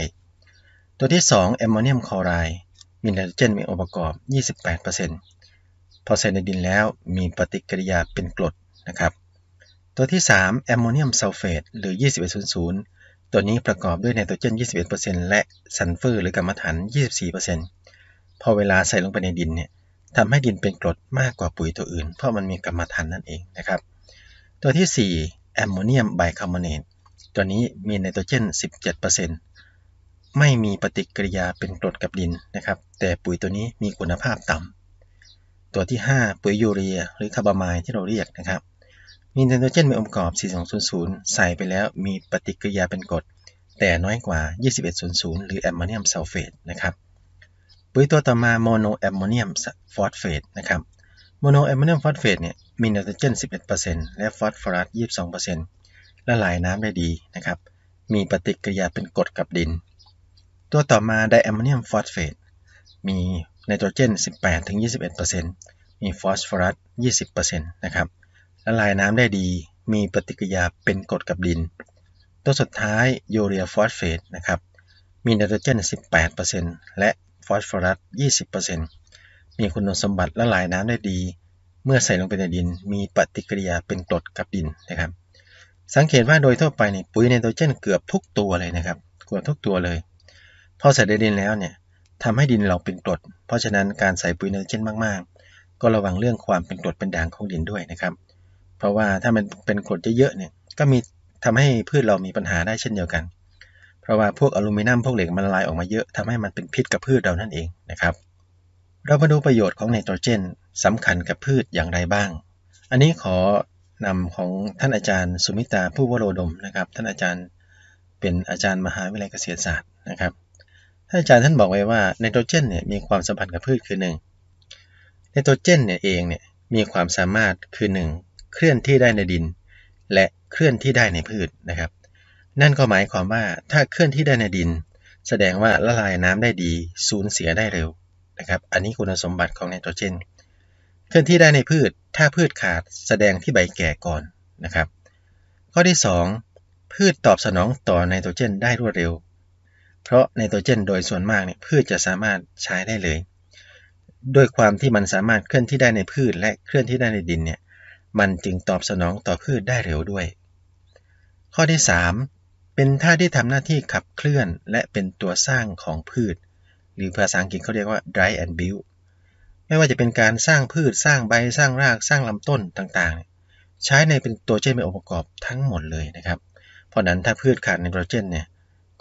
ตัวที่ 2แอมโมเนียมคลอไรด์มีไนโตรเจนเป็นองค์ประกอบ 28%พอใส่ในดินแล้วมีปฏิกิริยาเป็นกรดนะครับ ตัวที่ 3 แอมโมเนียมซัลเฟต หรือ 2100 ตัวนี้ประกอบด้วยไนโตรเจน 21%และซัลเฟอร์หรือกัมมันถัน 24%พอเวลาใส่ลงไปในดินเนี่ยทำให้ดินเป็นกรดมากกว่าปุ๋ยตัวอื่นเพราะมันมีกรรมฐานนั่นเองนะครับ ตัวที่ 4 แอมโมเนียมไบคาร์บอเนตตัวนี้มีไนโตรเจน 17%ไม่มีปฏิกิริยาเป็นกรดกับดินนะครับ แต่ปุ๋ยตัวนี้มีคุณภาพต่ำ ตัวที่5ปุ๋ยยูเรียหรือคาร์บามายที่เราเรียกนะครับ มีไนโตรเจนมีนองค์ประกอบ 4200 ใส่ไปแล้วมีปฏิกิริยาเป็นกรดแต่น้อยกว่า 2100 หรือแอมโมเนียมซัลเฟตนะครับปุ๋ยตัวต่อมาโมโนแอมโมเนียมฟอสเฟตนะครับโมโนแอมโมเนียมฟอสเฟตเนี่ยมีไนโตรเจน11%และฟอสฟอรัส22%ละลายน้ำได้ดีนะครับมีปฏิกิริยาเป็นกรดกับดินตัวต่อมาไดแอมโมเนียมฟอสเฟตมีไนโตรเจน 18-21%มีฟอสฟอรัส 20%นะครับละลายน้ำได้ดีมีปฏิกิริยาเป็นกรดกับดิน ตัวสุดท้ายยูเรียฟอสเฟตนะครับมีไนโตรเจน18%และฟอสฟอรัส 20%มีคุณสมบัติละลายน้ำได้ดี เมื่อใส่ลงไปในดิน มีปฏิกิริยาเป็นกรดกับดินนะครับ สังเกตว่าโดยทั่วไปนี่ปุ๋ยไนโตรเจนเกือบทุกตัวเลยนะครับเกือบทุกตัวเลย พอใส่ในดินแล้วเนี่ยทำให้ดินเราเป็นกรด เพราะฉะนั้นการใส่ปุ๋ยไนโตรเจนมากๆ ก็ระวังเรื่องความเป็นกรดเป็นด่างของดินด้วยนะครับ เพราะว่าถ้ามันเป็นกรดเยอะๆเนี่ยก็มีทำให้พืชเรามีปัญหาได้เช่นเดียวกันเพราะว่าพวกอลูมิเนียมพวกเหล็กมันละลายออกมาเยอะทำให้มันเป็นพิษกับพืช เรานั่นเองนะครับ เรามาดูประโยชน์ของไนโตรเจนสำคัญกับพืชอย่างไรบ้าง อันนี้ขอนำของท่านอาจารย์ สุมิตาผู้วโรดมนะครับ ท่านอาจารย์เป็นอาจารย์มหาวิทยาลัยเกษตรศาสตร์นะครับท่านอาจารย์ท่านบอกไว้ว่าไนโตรเจนเนี่ยมีความสัมพันธ์กับพืช คือหนึ่งไนโตรเจนเนี่ยเองเนี่ยมีความสามารถคือหนึ่งเคลื่อนที่ได้ในดิน และเคลื่อนที่ได้ในพืชนะครับนั่นก็หมายความว่าถ้าเคลื่อนที่ได้ในดิน แสดงว่าละลายน้ำได้ดีสูญเสียได้เร็วนะครับ อันนี้คุณสมบัติของไนโตรเจนเคลื่อนที่ได้ในพืช ถ้าพืชขาดแสดงที่ใบแก่ก่อนนะครับ ข้อที่ 2 พืชตอบสนองต่อไนโตรเจนได้รวดเร็ว เพราะไนโตรเจนโดยส่วนมากเนี่ยพืชจะสามารถใช้ได้เลยด้วยความที่มันสามารถเคลื่อนที่ได้ในพืชและเคลื่อนที่ได้ในดินเนี่ยมันจึงตอบสนองต่อพืชได้เร็วด้วย ข้อที่เป็นธาตุที่ทำหน้าที่ขับเคลื่อนและเป็นตัวสร้างของพืช หรือภาษาอังกฤษเขาเรียกว่า dry and build ไม่ว่าจะเป็นการสร้างพืชสร้างใบสร้างรากสร้างลำต้นต่างๆ ใช้ในเป็นตัวเจนเป็นองค์ประกอบทั้งหมดเลยนะครับ เพราะนั้นถ้าพืชขาดไนโตรเจนเนี่ย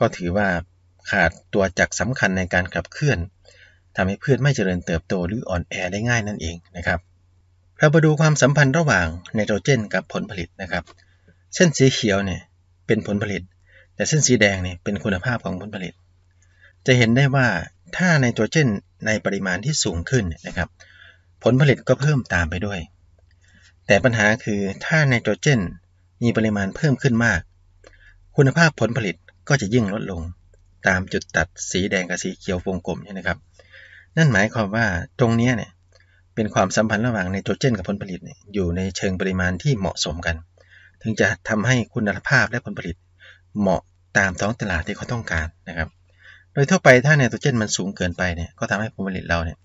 ก็ถือว่าขาดตัวจักรสำคัญในการขับเคลื่อน ทำให้พืชไม่เจริญเติบโตหรืออ่อนแอได้ง่ายนั่นเองนะครับเรามาดูความสัมพันธ์ระหว่างไนโตรเจนกับผลผลิตนะครับเส้นสีเขียวเนี่ยเป็นผลผลิตแต่เส้นสีแดงเนี่ยเป็นคุณภาพของผลผลิต จะเห็นได้ว่าถ้าไนโตรเจนในปริมาณที่สูงขึ้นนะครับผลผลิตก็เพิ่มตามไปด้วย แต่ปัญหาคือถ้าไนโตรเจนมีปริมาณเพิ่มขึ้นมาก คุณภาพผลผลิตก็จะยิ่งลดลง ตามจุดตัดสีแดงกับสีเขียววงกลมนี่นะครับนั่นหมายความว่าตรงนี้เนี่ยเป็นความสัมพันธ์ระหว่างไนโตรเจนกับผลผลิตอยู่ในเชิงปริมาณที่เหมาะสมกัน ถึงจะทำให้คุณภาพและผลผลิตเหมาะตามท้องตลาดที่เขาต้องการนะครับ โดยทั่วไปถ้าไนโตรเจนมันสูงเกินไปเนี่ย ก็ทำให้ผลผลิตเราเนี่ย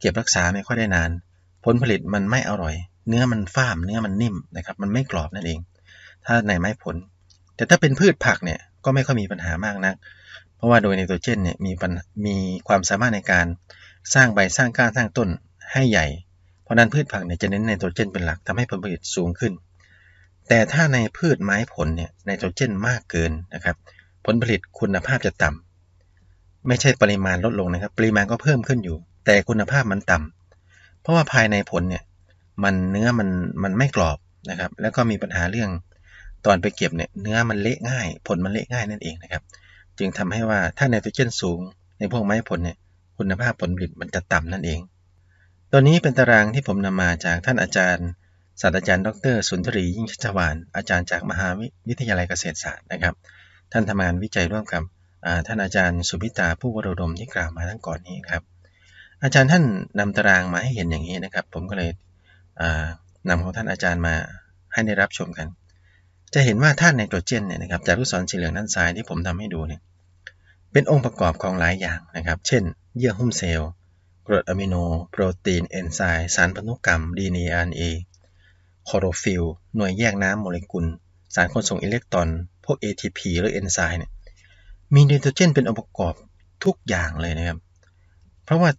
เก็บรักษาไม่ค่อยได้นาน ผลผลิตมันไม่อร่อย เนื้อมันฟ้าม เนื้อมันนิ่มนะครับ มันไม่กรอบนั่นเอง ถ้าในไม้ผล แต่ถ้าเป็นพืชผักเนี่ย ก็ไม่ค่อยมีปัญหามากนัก เพราะว่าโดยไนโตรเจนเนี่ยมีมีความสามารถในการสร้างใบสร้างก้านสร้างต้นให้ใหญ่ เพราะนั้นพืชผักเนี่ยจะเน้นไนโตรเจนเป็นหลักทำให้ผลผลิตสูงขึ้นแต่ถ้าในพืชไม้ผลเนี่ยไนโตรเจนมากเกินนะครับ ผลผลิตคุณภาพจะต่ำ ไม่ใช่ปริมาณลดลงนะครับ ปริมาณก็เพิ่มขึ้นอยู่ แต่คุณภาพมันต่ำ เพราะว่าภายในผลเนี่ยมันเนื้อมันมันไม่กรอบนะครับแล้วก็มีปัญหาเรื่อง ตอนไปเก็บเนี่ยเนื้อมันเละง่าย ผลมันเละง่ายนั่นเองนะครับ จึงทำให้ว่าถ้าไนโตรเจนสูง ในพวกไม้ผลเนี่ยคุณภาพผลผลิตมันจะต่ำนั่นเอง ตัวนี้เป็นตารางที่ผมนำมาจากท่านอาจารย์ศาสตราจารย์ดรสุนทรียิ่งชัชวานอาจารย์จากมหาวิทยาลัยเกษตรศาสตร์นะครับ ท่านทำงานวิจัยร่วมกับท่านอาจารย์สุพิตาผู้วรดมที่กล่าวมาทั้งก่อนนี้ครับ อาจารย์ท่านนำตารางมาให้เห็นอย่างนี้นะครับ ผมก็เลยนำของท่านอาจารย์มาให้ได้รับชมกัน จะเห็นว่าธาตุไนโตรเจนเนี่ยนะครับ จากลูกศรสีเหลืองด้านซ้ายที่ผมทำให้ดูเนี่ย เป็นองค์ประกอบของหลายอย่างนะครับ เช่น เยื่อหุ้มเซลล์ กรดอะมิโน โปรตีน เอนไซม์ สารพันธุกรรม d n a คลอโรฟิลล์ หน่วยแยกน้ำ โมเลกุล สารขนส่งอิเล็กตรอน พวก ATP หรือเอนไซม์เนี่ยมีไนโตรเจนเป็นองค์ประกอบทุกอย่างเลยนะครับ เพราะว่า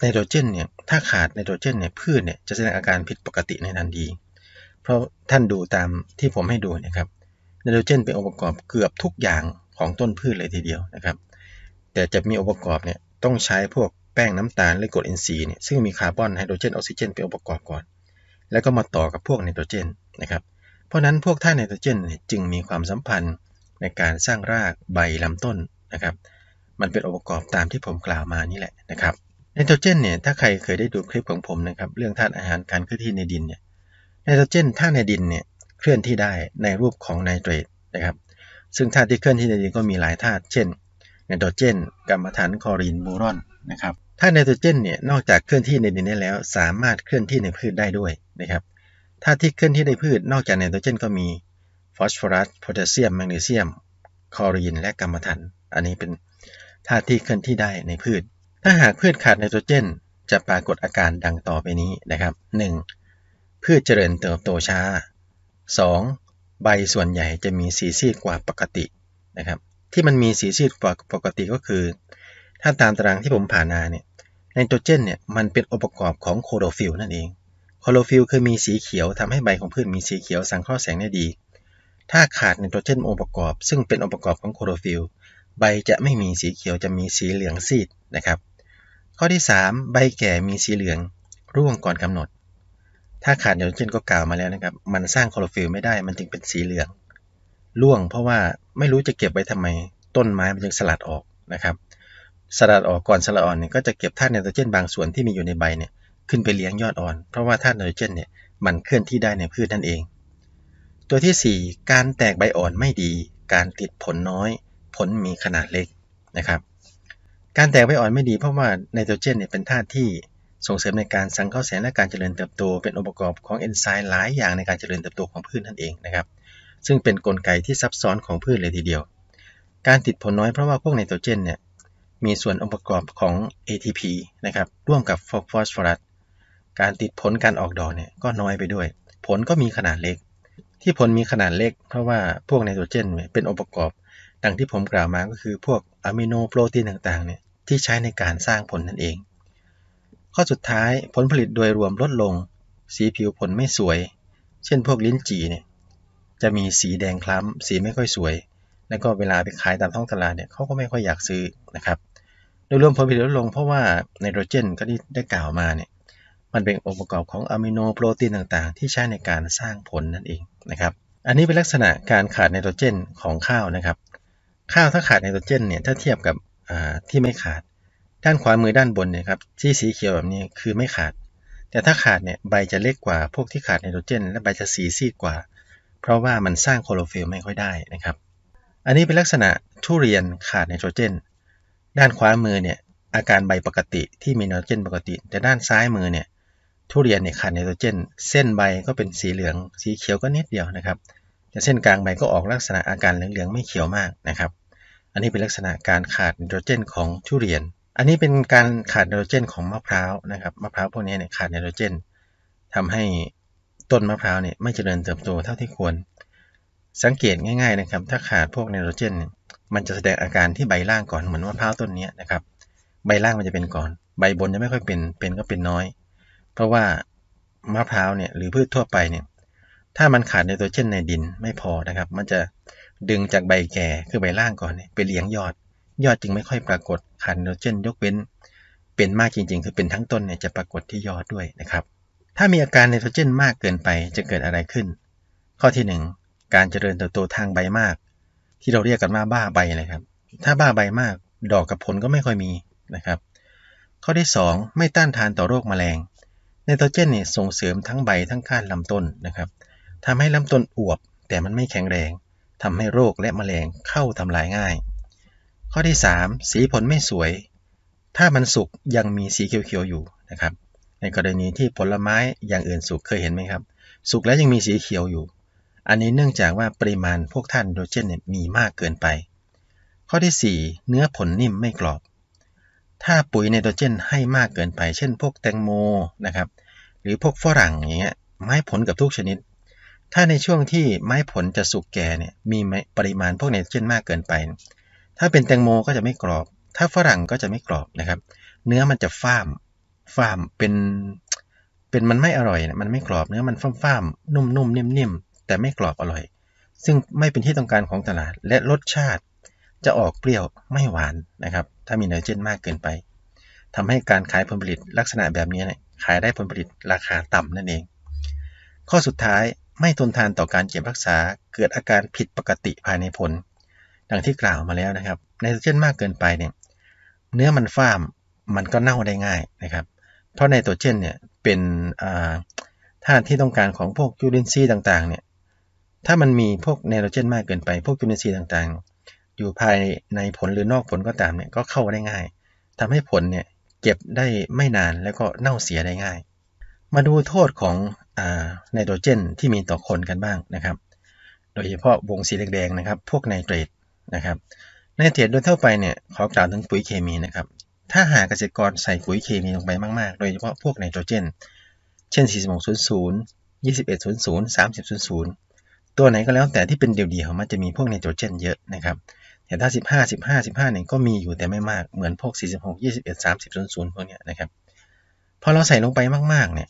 ไนโตรเจนเนี่ย ถ้าขาดไนโตรเจนเนี่ย พืชเนี่ยจะแสดงอาการผิดปกติในทันทีเพราะท่านดูตามที่ผมให้ดูนะครับไนโตรเจนเป็นองค์ประกอบเกือบทุกอย่างของต้นพืชเลยทีเดียวนะครับ แต่จะมีองค์ประกอบเนี่ย ต้องใช้พวกแป้งน้ำตาลและกรดอินทรีย์เนี่ย ซึ่งมีคาร์บอนไฮโดรเจนออกซิเจนเป็นองค์ประกอบก่อนแล้วก็มาต่อกับพวกไนโตรเจนนะครับ เพราะนั้นพวกธาตุไนโตรเจนจึงมีความสัมพันธ์ในการสร้างรากใบลำต้นนะครับ มันเป็นองค์ประกอบตามที่ผมกล่าวมานี่แหละนะครับไนโตรเจนเนี่ยถ้าใครเคยได้ดูคลิปของผมนะครับ เรื่องธาตุอาหารการเคลื่อนที่ในดินเนี่ยไนโตรเจนธาตุในดินเนี่ยเคลื่อนที่ได้ในรูปของไนเตรตนะครับซึ่งธาตุที่เคลื่อนที่ในดินก็มีหลายธาตุเช่นไนโตรเจนกัมมันฐานคลอรีนบูรอนนะครับถ้าไนโตรเจนเนี่ยนอกจากเคลื่อนที่ในดินได้แล้ว สามารถเคลื่อนที่ในพืชได้ด้วยนะครับถ้าที่เคลื่อนที่ในพืชนอกจากไนโตรเจนก็มีฟอสฟอรัสโพแทสเซียมแมกนีเซียมคอรีนและกรมมถัน อันนี้เป็นธาตุที่เคลื่อนที่ได้ในพืช ถ้าหากพืชขาดไนโตรเจน จะปรากฏอาการดังต่อไปนี้นะครับ 1. พืชเจริญเติบโตช้า 2. ใบส่วนใหญ่จะมีสีซีดกว่าปกตินะครับที่มันมีสีซีดกว่าปกติก็คือถ้าตามตารางที่ผมผ่านมาเนี่ยไนโตรเจนเนี่ยมันเป็นองค์ประกอบของโคโรฟิลนั่นเองโคโรฟิลคือมีสีเขียวทำให้ใบของพืชมีสีเขียวสังเคราะห์แสงได้ดี ถ้าขาดไนโตรเจนองค์ประกอบ ซึ่งเป็นองค์ประกอบของโคโรฟิลใบจะไม่มีสีเขียวจะมีสีเหลืองซีดนะครับ ข้อที่ 3 ใบแก่มีสีเหลือง ร่วงก่อนกำหนด ถ้าขาดไนโตรเจนก็กล่าวมาแล้วนะครับ มันสร้างโคโรฟิลไม่ได้มันจึงเป็นสีเหลือง ร่วงเพราะว่าไม่รู้จะเก็บไว้ทำไมต้นไม้มันจึงสลัดออกนะครับสลัดออกก่อนสลัดอ่อนเนี่ยก็จะเก็บธาตุไนโตรเจนบางส่วนที่มีอยู่ในใบเนี่ยขึ้นไปเลี้ยงยอดอ่อน เพราะว่าธาตุไนโตรเจนเนี่ยมันเคลื่อนที่ได้ในพืชนั่นเอง ตัวที่4การแตกใบอ่อนไม่ดีการติดผลน้อยผลมีขนาดเล็กนะครับการแตกใบอ่อนไม่ดี เพราะว่าไนโตรเจนเนี่ยเป็นธาตุที่ส่งเสริมในการสังเคราะห์แสงและการเจริญเติบโตเป็นองค์ประกอบของเอนไซม์หลายอย่างในการเจริญเติบโตของพืชนั่นเองนะครับซึ่งเป็นนกลไกที่ซับซ้อนของพืชเลยทีเดียว การติดผลน้อยเพราะว่าพวกไนโตรเจนเนี่ยมีส่วนองค์ประกอบของ ATP นะครับ ร่วมกับฟอสฟอรัส การติดผลการออกดอกเนี่ยก็น้อยไปด้วย ผลก็มีขนาดเล็ก ที่ผลมีขนาดเล็กเพราะว่าพวกไนโตรเจนเป็นองค์ประกอบ ดังที่ผมกล่าวมาก็คือพวกอะมิโนโปรตีนต่างๆเนี่ยที่ใช้ในการสร้างผลนั่นเอง ข้อสุดท้ายผลผลิตโดยรวมลดลง สีผิวผลไม่สวย เช่นพวกลิ้นจี่เนี่ยจะมีสีแดงคล้ำสีไม่ค่อยสวย แล้วก็เวลาไปขายตามท้องตลาดเนี่ยเขาก็ไม่ค่อยอยากซื้อนะครับโดยรวมผลผลิตลดลงเพราะว่าไนโตรเจนก็ที่ได้กล่าวมาเนี่ยมันเป็นองค์ประกอบของอะมิโนโปรตีนต่างๆ ที่ใช้ในการสร้างผลนั่นเองนะครับอันนี้เป็นลักษณะการขาดไนโตรเจนของข้าวนะครับข้าวถ้าขาดไนโตรเจนเนี่ยถ้าเทียบกับที่ไม่ขาดด้านขวามือด้านบนเนี่ยครับที่สีเขียวแบบนี้คือไม่ขาด แต่ถ้าขาดเนี่ยใบจะเล็กกว่าพวกที่ขาดไนโตรเจน และใบจะสีซีดกว่า เพราะว่ามันสร้างโคโรฟิลไม่ค่อยได้นะครับอันนี้เป็นลักษณะทุเรียนขาดไนโตรเจนด้านขวามือเนี่ยอาการใบปกติที่มีไนโตรเจนปกติ แต่ด้านซ้ายมือเนี่ยทุเรียนเนี่ยขาดไนโตรเจน เส้นใบก็เป็นสีเหลืองสีเขียวก็นิดเดียวนะครับแต่เส้นกลางใบก็ออกลักษณะอาการเหลืองๆไม่เขียวมากนะครับอันนี้เป็นลักษณะการขาดไนโตรเจน ของทุเรียน อันนี้เป็นการขาดไนโตรเจนของมะพร้าวนะครับมะพร้าวพวกนี้เนี่ยขาดไนโตรเจน ทำให้ต้นมะพร้าวเนี่ยไม่เจริญเติบโตเท่าที่ควร สังเกตง่ายๆนะครับถ้าขาดพวกไนโตรเจนมันจะแสดงอาการที่ใบล่างก่อนเหมือนมะพร้าวต้นนี้นะครับ ใบล่างมันจะเป็นก่อนใบบนจะไม่ค่อยเป็นเป็นก็เป็นน้อย เพราะว่ามะพร้าวเนี่ยหรือพืชทั่วไปเนี่ยถ้ามันขาดไนโตรเจนในดินไม่พอนะครับ มันจะดึงจากใบแก่คือใบล่างก่อนไปเลี้ยงยอด ยอดจึงไม่ค่อยปรากฏขาดไนโตรเจนยกเว้น เป็นมากจริง ๆ คือเป็นทั้งต้นเนี่ยจะปรากฏที่ยอดด้วยนะครับถ้ามีอาการไนโตรเจนมากเกินไปจะเกิดอะไรขึ้น ข้อที่ 1 การเจริญเติบโตทางใบมากที่เราเรียกกันว่าบ้าใบนะครับ ถ้าบ้าใบมากดอกกับผลก็ไม่ค่อยมีนะครับ ข้อที่ 2 ไม่ต้านทานต่อโรคแมลงไนโตรเจนเนี่ยส่งเสริมทั้งใบทั้งก้านลำต้นนะครับทำให้ลำต้นอวบ แต่มันไม่แข็งแรงทำให้โรคและแมลงเข้าทำลายง่าย ข้อที่ 3 สีผลไม่สวย ถ้ามันสุกยังมีสีเขียวๆอยู่นะครับ ในกรณีที่ผลไม้อย่างอื่นสุกเคยเห็นไหมครับ สุกแล้วยังมีสีเขียวอยู่อันนี้เนื่องจากว่าปริมาณพวกท่านโดเจนเนี่ยมีมากเกินไป ข้อที่ 4 เนื้อผลนิ่มไม่กรอบ ถ้าปุ๋ยไนโตรเจนให้มากเกินไปเช่น พวกแตงโมนะครับหรือพวกฝรั่งอย่างเงี้ยไม้ผลกับทุกชนิด ถ้าในช่วงที่ไม้ผลจะสุกแก่เนี่ยมีปริมาณพวกไนโตรเจนมากเกินไป ถ้าเป็นแตงโมก็จะไม่กรอบ ถ้าฝรั่งก็จะไม่กรอบนะครับ เนื้อมันจะฟ้ามฟ้ามเป็นเป็นมันไม่อร่อยมันไม่กรอบเนื้อมันฟ้ามฟ้ามนุ่มๆนิ่มแต่ไม่กรอบอร่อย ซึ่งไม่เป็นที่ต้องการของตลาดและรสชาติจะออกเปรี้ยวไม่หวานนะครับ ถ้ามีเนื้อเจนมากเกินไป ทำให้การขายผลผลิตลักษณะแบบนี้เนี่ยขายได้ผลผลิตราคาต่ำนั่นเอง ข้อสุดท้ายไม่ทนทานต่อการเก็บรักษาเกิดอาการผิดปกติภายในผล ดังที่กล่าวมาแล้วนะครับไนโตรเจนมากเกินไป เนี่ยเนื้อมันฟ้าม มันก็เน่าได้ง่ายนะครับเพราะไนโตรเจนเนี่ยเป็นธาตุที่ต้องการของพวกจุลินทรีย์ต่างๆเนี่ยถ้ามันมีพวกไนโตรเจนมากเกินไป พวกจุลินทรีย์ต่างๆ อยู่ภายในผลหรือนอกผลก็ตามเนี่ย ก็เข้าได้ง่าย ทำให้ผลเนี่ยเก็บได้ไม่นานแล้วก็เน่าเสียได้ง่าย มาดูโทษของไนโตรเจนที่มีต่อคนกันบ้างนะครับ โดยเฉพาะวงสีแดงๆนะครับ พวกไนเตรตนะครับไนเตรตโดยทั่วไปเนี่ย ขอกล่าวถึงปุ๋ยเคมีนะครับ ถ้าหากเกษตรกรใส่ปุ๋ยเคมีลงไปมากๆ โดยเฉพาะพวกไนโตรเจน เช่น4600 2100 3000ตัวไหนก็แล้วแต่ที่เป็นเดี่ยวๆมันจะมีพวกไนโตรเจนเยอะนะครับ แต่ถ้า 15 15 15เนี่ยก็มีอยู่แต่ไม่มาก เหมือนพวก 46 21 30 00พวกเนี้ยนะครับ พอเราใส่ลงไปมากๆ เนี่ย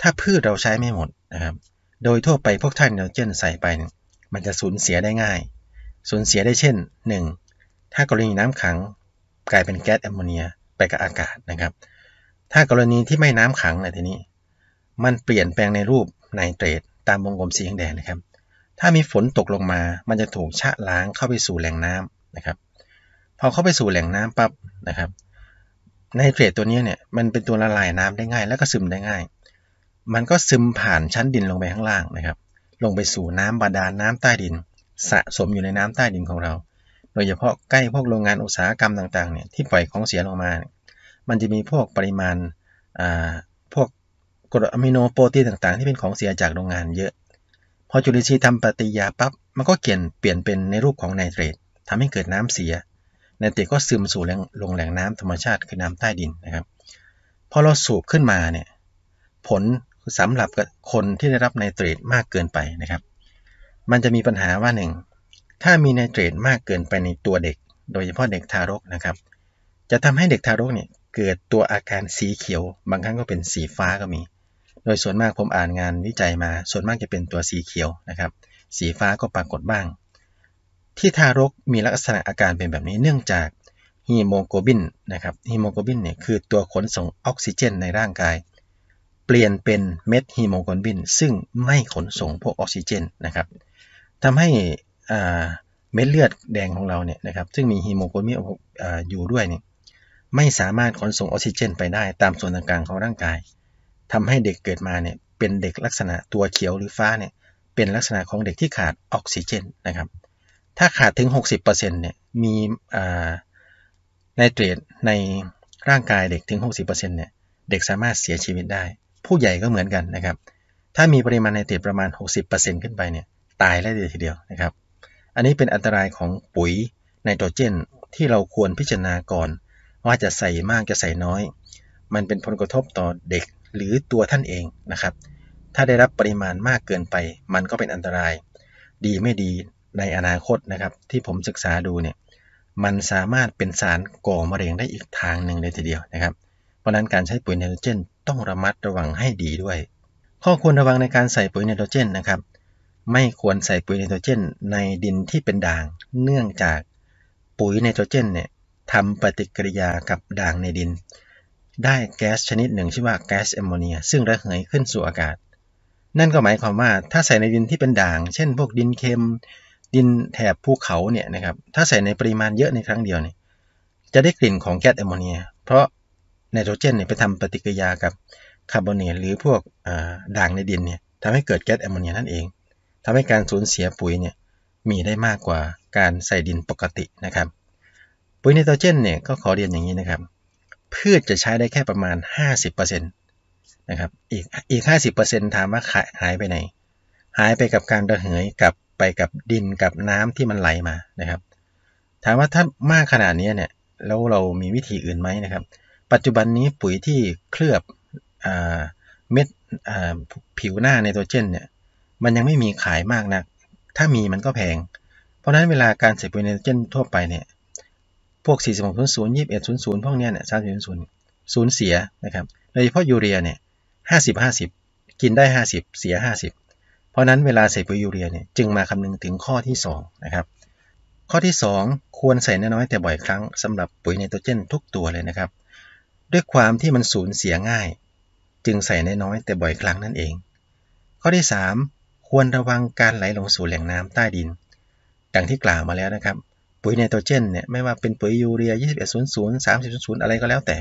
ถ้าพืชเราใช้ไม่หมดนะครับ โดยทั่วไปพวกท่านไนโตรเจน ใส่ไป มันจะสูญเสียได้ง่าย สูญเสียได้เช่น 1. ถ้ากรณีน้ำขังกลายเป็นแก๊สแอมโมเนียไปกับอากาศนะครับ ถ้ากรณีที่ไม่น้ำขังเลยทีนี้ มันเปลี่ยนแปลงในรูปไนเตรตตามวงกลมสีแดงนะครับถ้ามีฝนตกลงมา มันจะถูกชะล้างเข้าไปสู่แหล่งน้ำนะครับ พอเข้าไปสู่แหล่งน้ำปั๊บนะครับไนเตรตตัวนี้เนี่ย มันเป็นตัวละลายน้ำได้ง่าย แล้วก็ซึมได้ง่าย มันก็ซึมผ่านชั้นดินลงไปข้างล่างนะครับ ลงไปสู่น้ำบาดาลน้ำใต้ดิน สะสมอยู่ในน้ำใต้ดินของเรา โดยเฉพาะใกล้พวกโรงงานอุตสาหกรรมต่างๆเนี่ยที่ปล่อยของเสียลงมา มันจะมีพวกปริมาณพวกกรดอะมิโนโปรตีนต่างๆ ที่เป็นของเสียจากโรงงานเยอะพอจุลินทรีย์ทำปฏิกิริยาปั๊บมันก็เกลี่ยนเปลี่ยนเป็นในรูปของไนเตรตทำให้เกิดน้ำเสียไนเตรตก็ซึมสู่ลงแหล่งน้ำธรรมชาติคือน้ำใต้ดินนะครับพอเราสูบขึ้นมาเนี่ยผลสำหรับคนที่ได้รับไนเตรตมากเกินไปนะครับ มันจะมีปัญหาว่าหนึ่งถ้ามีไนเตรตมากเกินไปในตัวเด็ก โดยเฉพาะเด็กทารกนะครับ จะทำให้เด็กทารกเนี่ยเกิดตัวอาการสีเขียว บางครั้งก็เป็นสีฟ้าก็มีโดยส่วนมากผมอ่านงานวิจัยมาส่วนมากจะเป็นตัวสีเขียวนะครับ สีฟ้าก็ปรากฏบ้าง ที่ทารกมีลักษณะอาการเป็นแบบนี้เนื่องจากฮีโมโกลบินนะครับฮีโมโกลบินเนี่ยคือตัวขนส่งออกซิเจนในร่างกาย เปลี่ยนเป็นเม็ดฮีโมโกลบินซึ่งไม่ขนส่งพวกออกซิเจนนะครับทำให้เม็ดเลือดแดงของเราเนี่ยนะครับซึ่งมีฮีโมโกลบินอยู่ด้วยเนี่ยไม่สามารถขนส่งออกซิเจน ไปได้ตามส่วนต่างๆของร่างกายทำให้เด็กเกิดมาเนี่ยเป็นเด็กลักษณะตัวเขียวหรือฟ้าเนี่ยเป็นลักษณะของเด็กที่ขาดออกซิเจนนะครับถ้าขาดถึง 60%เนี่ยมีไนเตรตในร่างกายเด็กถึง 60%เนี่ยเด็กสามารถเสียชีวิตได้ ผู้ใหญ่ก็เหมือนกันนะครับถ้ามีปริมาณไนเตรตประมาณ 60%ขึ้นไปเนี่ยตายได้เลยทีเดียวนะครับอันนี้เป็นอันตรายของปุ๋ยไนโตรเจนที่เราควรพิจารณาก่อน ว่าจะใส่มากจะใส่น้อย มันเป็นผลกระทบต่อเด็กหรือตัวท่านเองนะครับ ถ้าได้รับปริมาณมากเกินไป มันก็เป็นอันตราย ดีไม่ดีในอนาคตนะครับ ที่ผมศึกษาดูเนี่ย มันสามารถเป็นสารก่อมะเร็งได้อีกทางหนึ่งเลยทีเดียวนะครับ เพราะนั้นการใช้ปุ๋ยไนโตรเจน ต้องระมัดระวังให้ดีด้วย ข้อควรระวังในการใส่ปุ๋ยไนโตรเจนนะครับ ไม่ควรใส่ปุ๋ยไนโตรเจนในดินที่เป็นด่าง เนื่องจากปุ๋ยไนโตรเจนเนี่ยทำปฏิกิริยากับด่างในดินได้แก๊สชนิดหนึ่ง ชื่อว่าแก๊สแอมโมเนีย ซึ่งระเหยขึ้นสู่อากาศ นั่นก็หมายความว่า ถ้าใส่ในดินที่เป็นด่าง เช่นพวกดินเค็ม ดินแถบภูเขาเนี่ยนะครับถ้าใส่ในปริมาณเยอะในครั้งเดียวเนี่ยจะได้กลิ่นของแก๊สแอมโมเนีย เพราะไนโตรเจนเนี่ยไปทำปฏิกิริยากับคาร์บอนเนตหรือพวกด่างในดินเนี่ยทำให้เกิดแก๊สแอมโมเนียนั่นเอง ทำให้การสูญเสียปุ๋ยเนี่ยมีได้มากกว่าการใส่ดินปกตินะครับ ปุ๋ยไนโตรเจนเนี่ยก็ขอเรียนอย่างนี้นะครับพืชจะใช้ได้แค่ประมาณ 50%นะครับอีกอีก 50%ถามว่าหายไปไหน หายไปกับการระเหยกับไปกับดินกับน้ำที่มันไหลมา นะครับ ถามว่าถ้ามากขนาดนี้เนี่ย แล้วเรามีวิธีอื่นไหมนะครับ ปัจจุบันนี้ปุ๋ยที่เคลือบเม็ดผิวหน้าในตัวเจนเนี่ย มันยังไม่มีขายมากนะัก ถ้ามีมันก็แพง เพราะนั้นเวลาการใส่ปุ๋ยในเจนทั่วไปเนี่ยพวก4600 2100 พวกเนี้ยเนี่ย3000ศูนย์เสียนะครับโดยเฉพาะยูเรียเนี่ย 50 50 กินได้ 50 เสีย 50 เพราะนั้นเวลาใส่ปุ๋ยยูเรียเนี่ย จึงมาคำนึงถึงข้อที่2นะครับ ข้อที่ 2 ควรใส่น้อยแต่บ่อยครั้งสำหรับปุ๋ยไนโตรเจนทุกตัวเลยนะครับ ด้วยความที่มันสูญเสียง่าย จึงใส่น้อยแต่บ่อยครั้งนั่นเอง ข้อที่ 3 ควรระวังการไหลลงสู่แหล่งน้ำใต้ดิน ดังที่กล่าวมาแล้วนะครับปุ๋ยไนโตรเจนเนี่ยไม่ว่าเป็นปุ๋ยยูเรีย2100 3000 อะไรก็แล้วแต่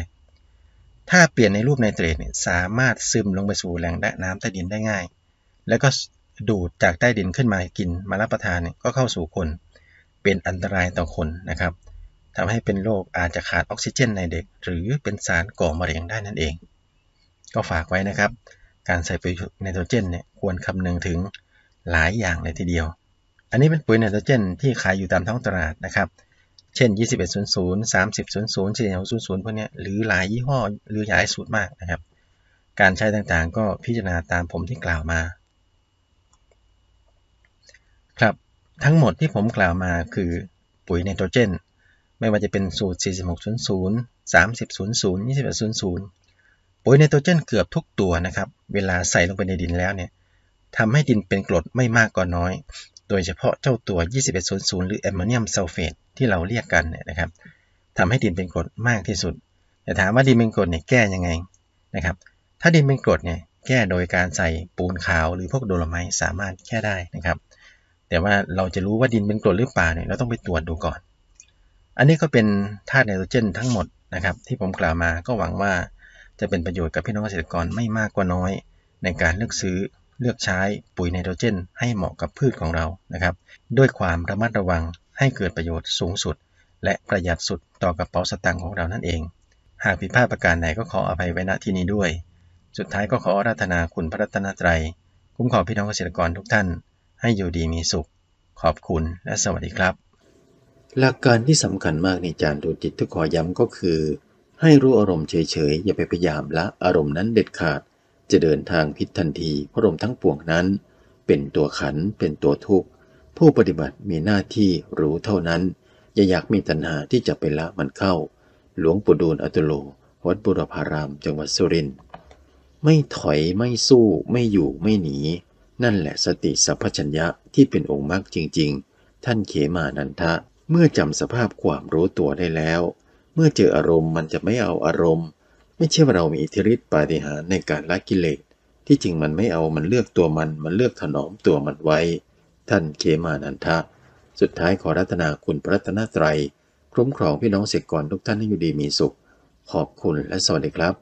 ถ้าเปลี่ยนในรูปไนเตรตเนี่ยสามารถซึมลงไปสู่แหล่งน้ำใต้ดินได้ง่าย แล้วก็ดูดจากใต้ดินขึ้นมากินมารับประทานเนี่ยก็เข้าสู่คนเป็นอันตรายต่อคนนะครับทำให้เป็นโรคอาจจะขาดออกซิเจนในเด็ก หรือเป็นสารก่อมะเร็งได้นั่นเอง ก็ฝากไว้นะครับ การใส่ปุ๋ยไนโตรเจนเนี่ยควรคำนึงถึงหลายอย่างเลยทีเดียวอันนี้เป็นปุ๋ยไนโตรเจน ที่ขายอยู่ตามท้องตลาดนะครับ เช่น 2100 3000 4600พวกนี้หรือหลายยี่ห้อหรือหลายสูตรมากนะครับ การใช้ต่างๆก็พิจารณาตามผมที่กล่าวมา ครับทั้งหมดที่ผมกล่าวมาคือปุ๋ยไนโตรเจน ไม่ว่าจะเป็นสูตร 4600 3000 2100 ปุ๋ยไนโตรเจนเกือบทุกตัวนะครับ เวลาใส่ลงไปในดินแล้วเนี่ยทำให้ดินเป็นกรดไม่มากก็น้อยโดยเฉพาะเจ้าตัว 2100 หรือแอมโมเนียมซัลเฟตที่เราเรียกกันเนี่ยนะครับทำให้ดินเป็นกรดมากที่สุด แต่ถามว่าดินเป็นกรดเนี่ยแก้ยังไงนะครับ ถ้าดินเป็นกรดเนี่ยแก้โดยการใส่ปูนขาวหรือพวกโดลไมสามารถแก้ได้นะครับ แต่ว่าเราจะรู้ว่าดินเป็นกรดหรือเปล่าเนี่ยเราต้องไปตรวจดูก่อน อันนี้ก็เป็นธาตุไนโตรเจนทั้งหมดนะครับที่ผมกล่าวมาก็หวังว่าจะเป็นประโยชน์กับพี่น้องเกษตรกรไม่มากกว่าน้อยในการเลือกซื้อเลือกใช้ปุ๋ยไนโตรเจน ให้เหมาะกับพืชของเรานะครับ ด้วยความระมัดระวัง ให้เกิดประโยชน์สูงสุด และประหยัดสุดต่อกระเป๋าสตางค์ของเรานั่นเอง หากผิดพลาดประการไหนก็ขออภัยไว้ณที่นี้ด้วย สุดท้ายก็ขอรัธนาคุณพระรัตนตรัยคุ้มครองพี่น้องเกษตรกรทุกท่าน ให้อยู่ดีมีสุข ขอบคุณและสวัสดีครับ หลักการที่สำคัญมากในจารดูจิตทุกขอย้ำก็คือ ให้รู้อารมณ์เฉยๆอย่าไปพยายามละอารมณ์นั้นเด็ดขาดจะเดินทางผิดทันทีเพราะลมทั้งปวงนั้น เป็นตัวขันเป็นตัวทุกข์ ผู้ปฏิบัติมีหน้าที่รู้เท่านั้น อย่าอยากมีตัณหาที่จะไปละมันเข้า หลวงปู่ดูลอตุโลวัดบุรพาราม จังหวัดสุรินทร์ไม่ถอยไม่สู้ไม่อยู่ไม่หนี นั่นแหละสติสัพพัญญะที่เป็นองค์มรรคจริงๆ ท่านเขมานันทะเมื่อจำสภาพความรู้ตัวได้แล้ว เมื่อเจออารมณ์มันจะไม่เอาอารมณ์ไม่ใช่ว่าเรามีอิทธิฤทธิ์ปาฏิหาริย์ในการละกิเลสที่จริงมันไม่เอามันเลือกตัวมันมันเลือกถนอมตัวมันไว้ ท่านเขมานันทะ สุดท้ายขอรัตนาคุณพระรัตนตรัยคุ้มครองพี่น้องเสกกรทุกท่านให้อยู่ดีมีสุข ขอบคุณและสวัสดีครับ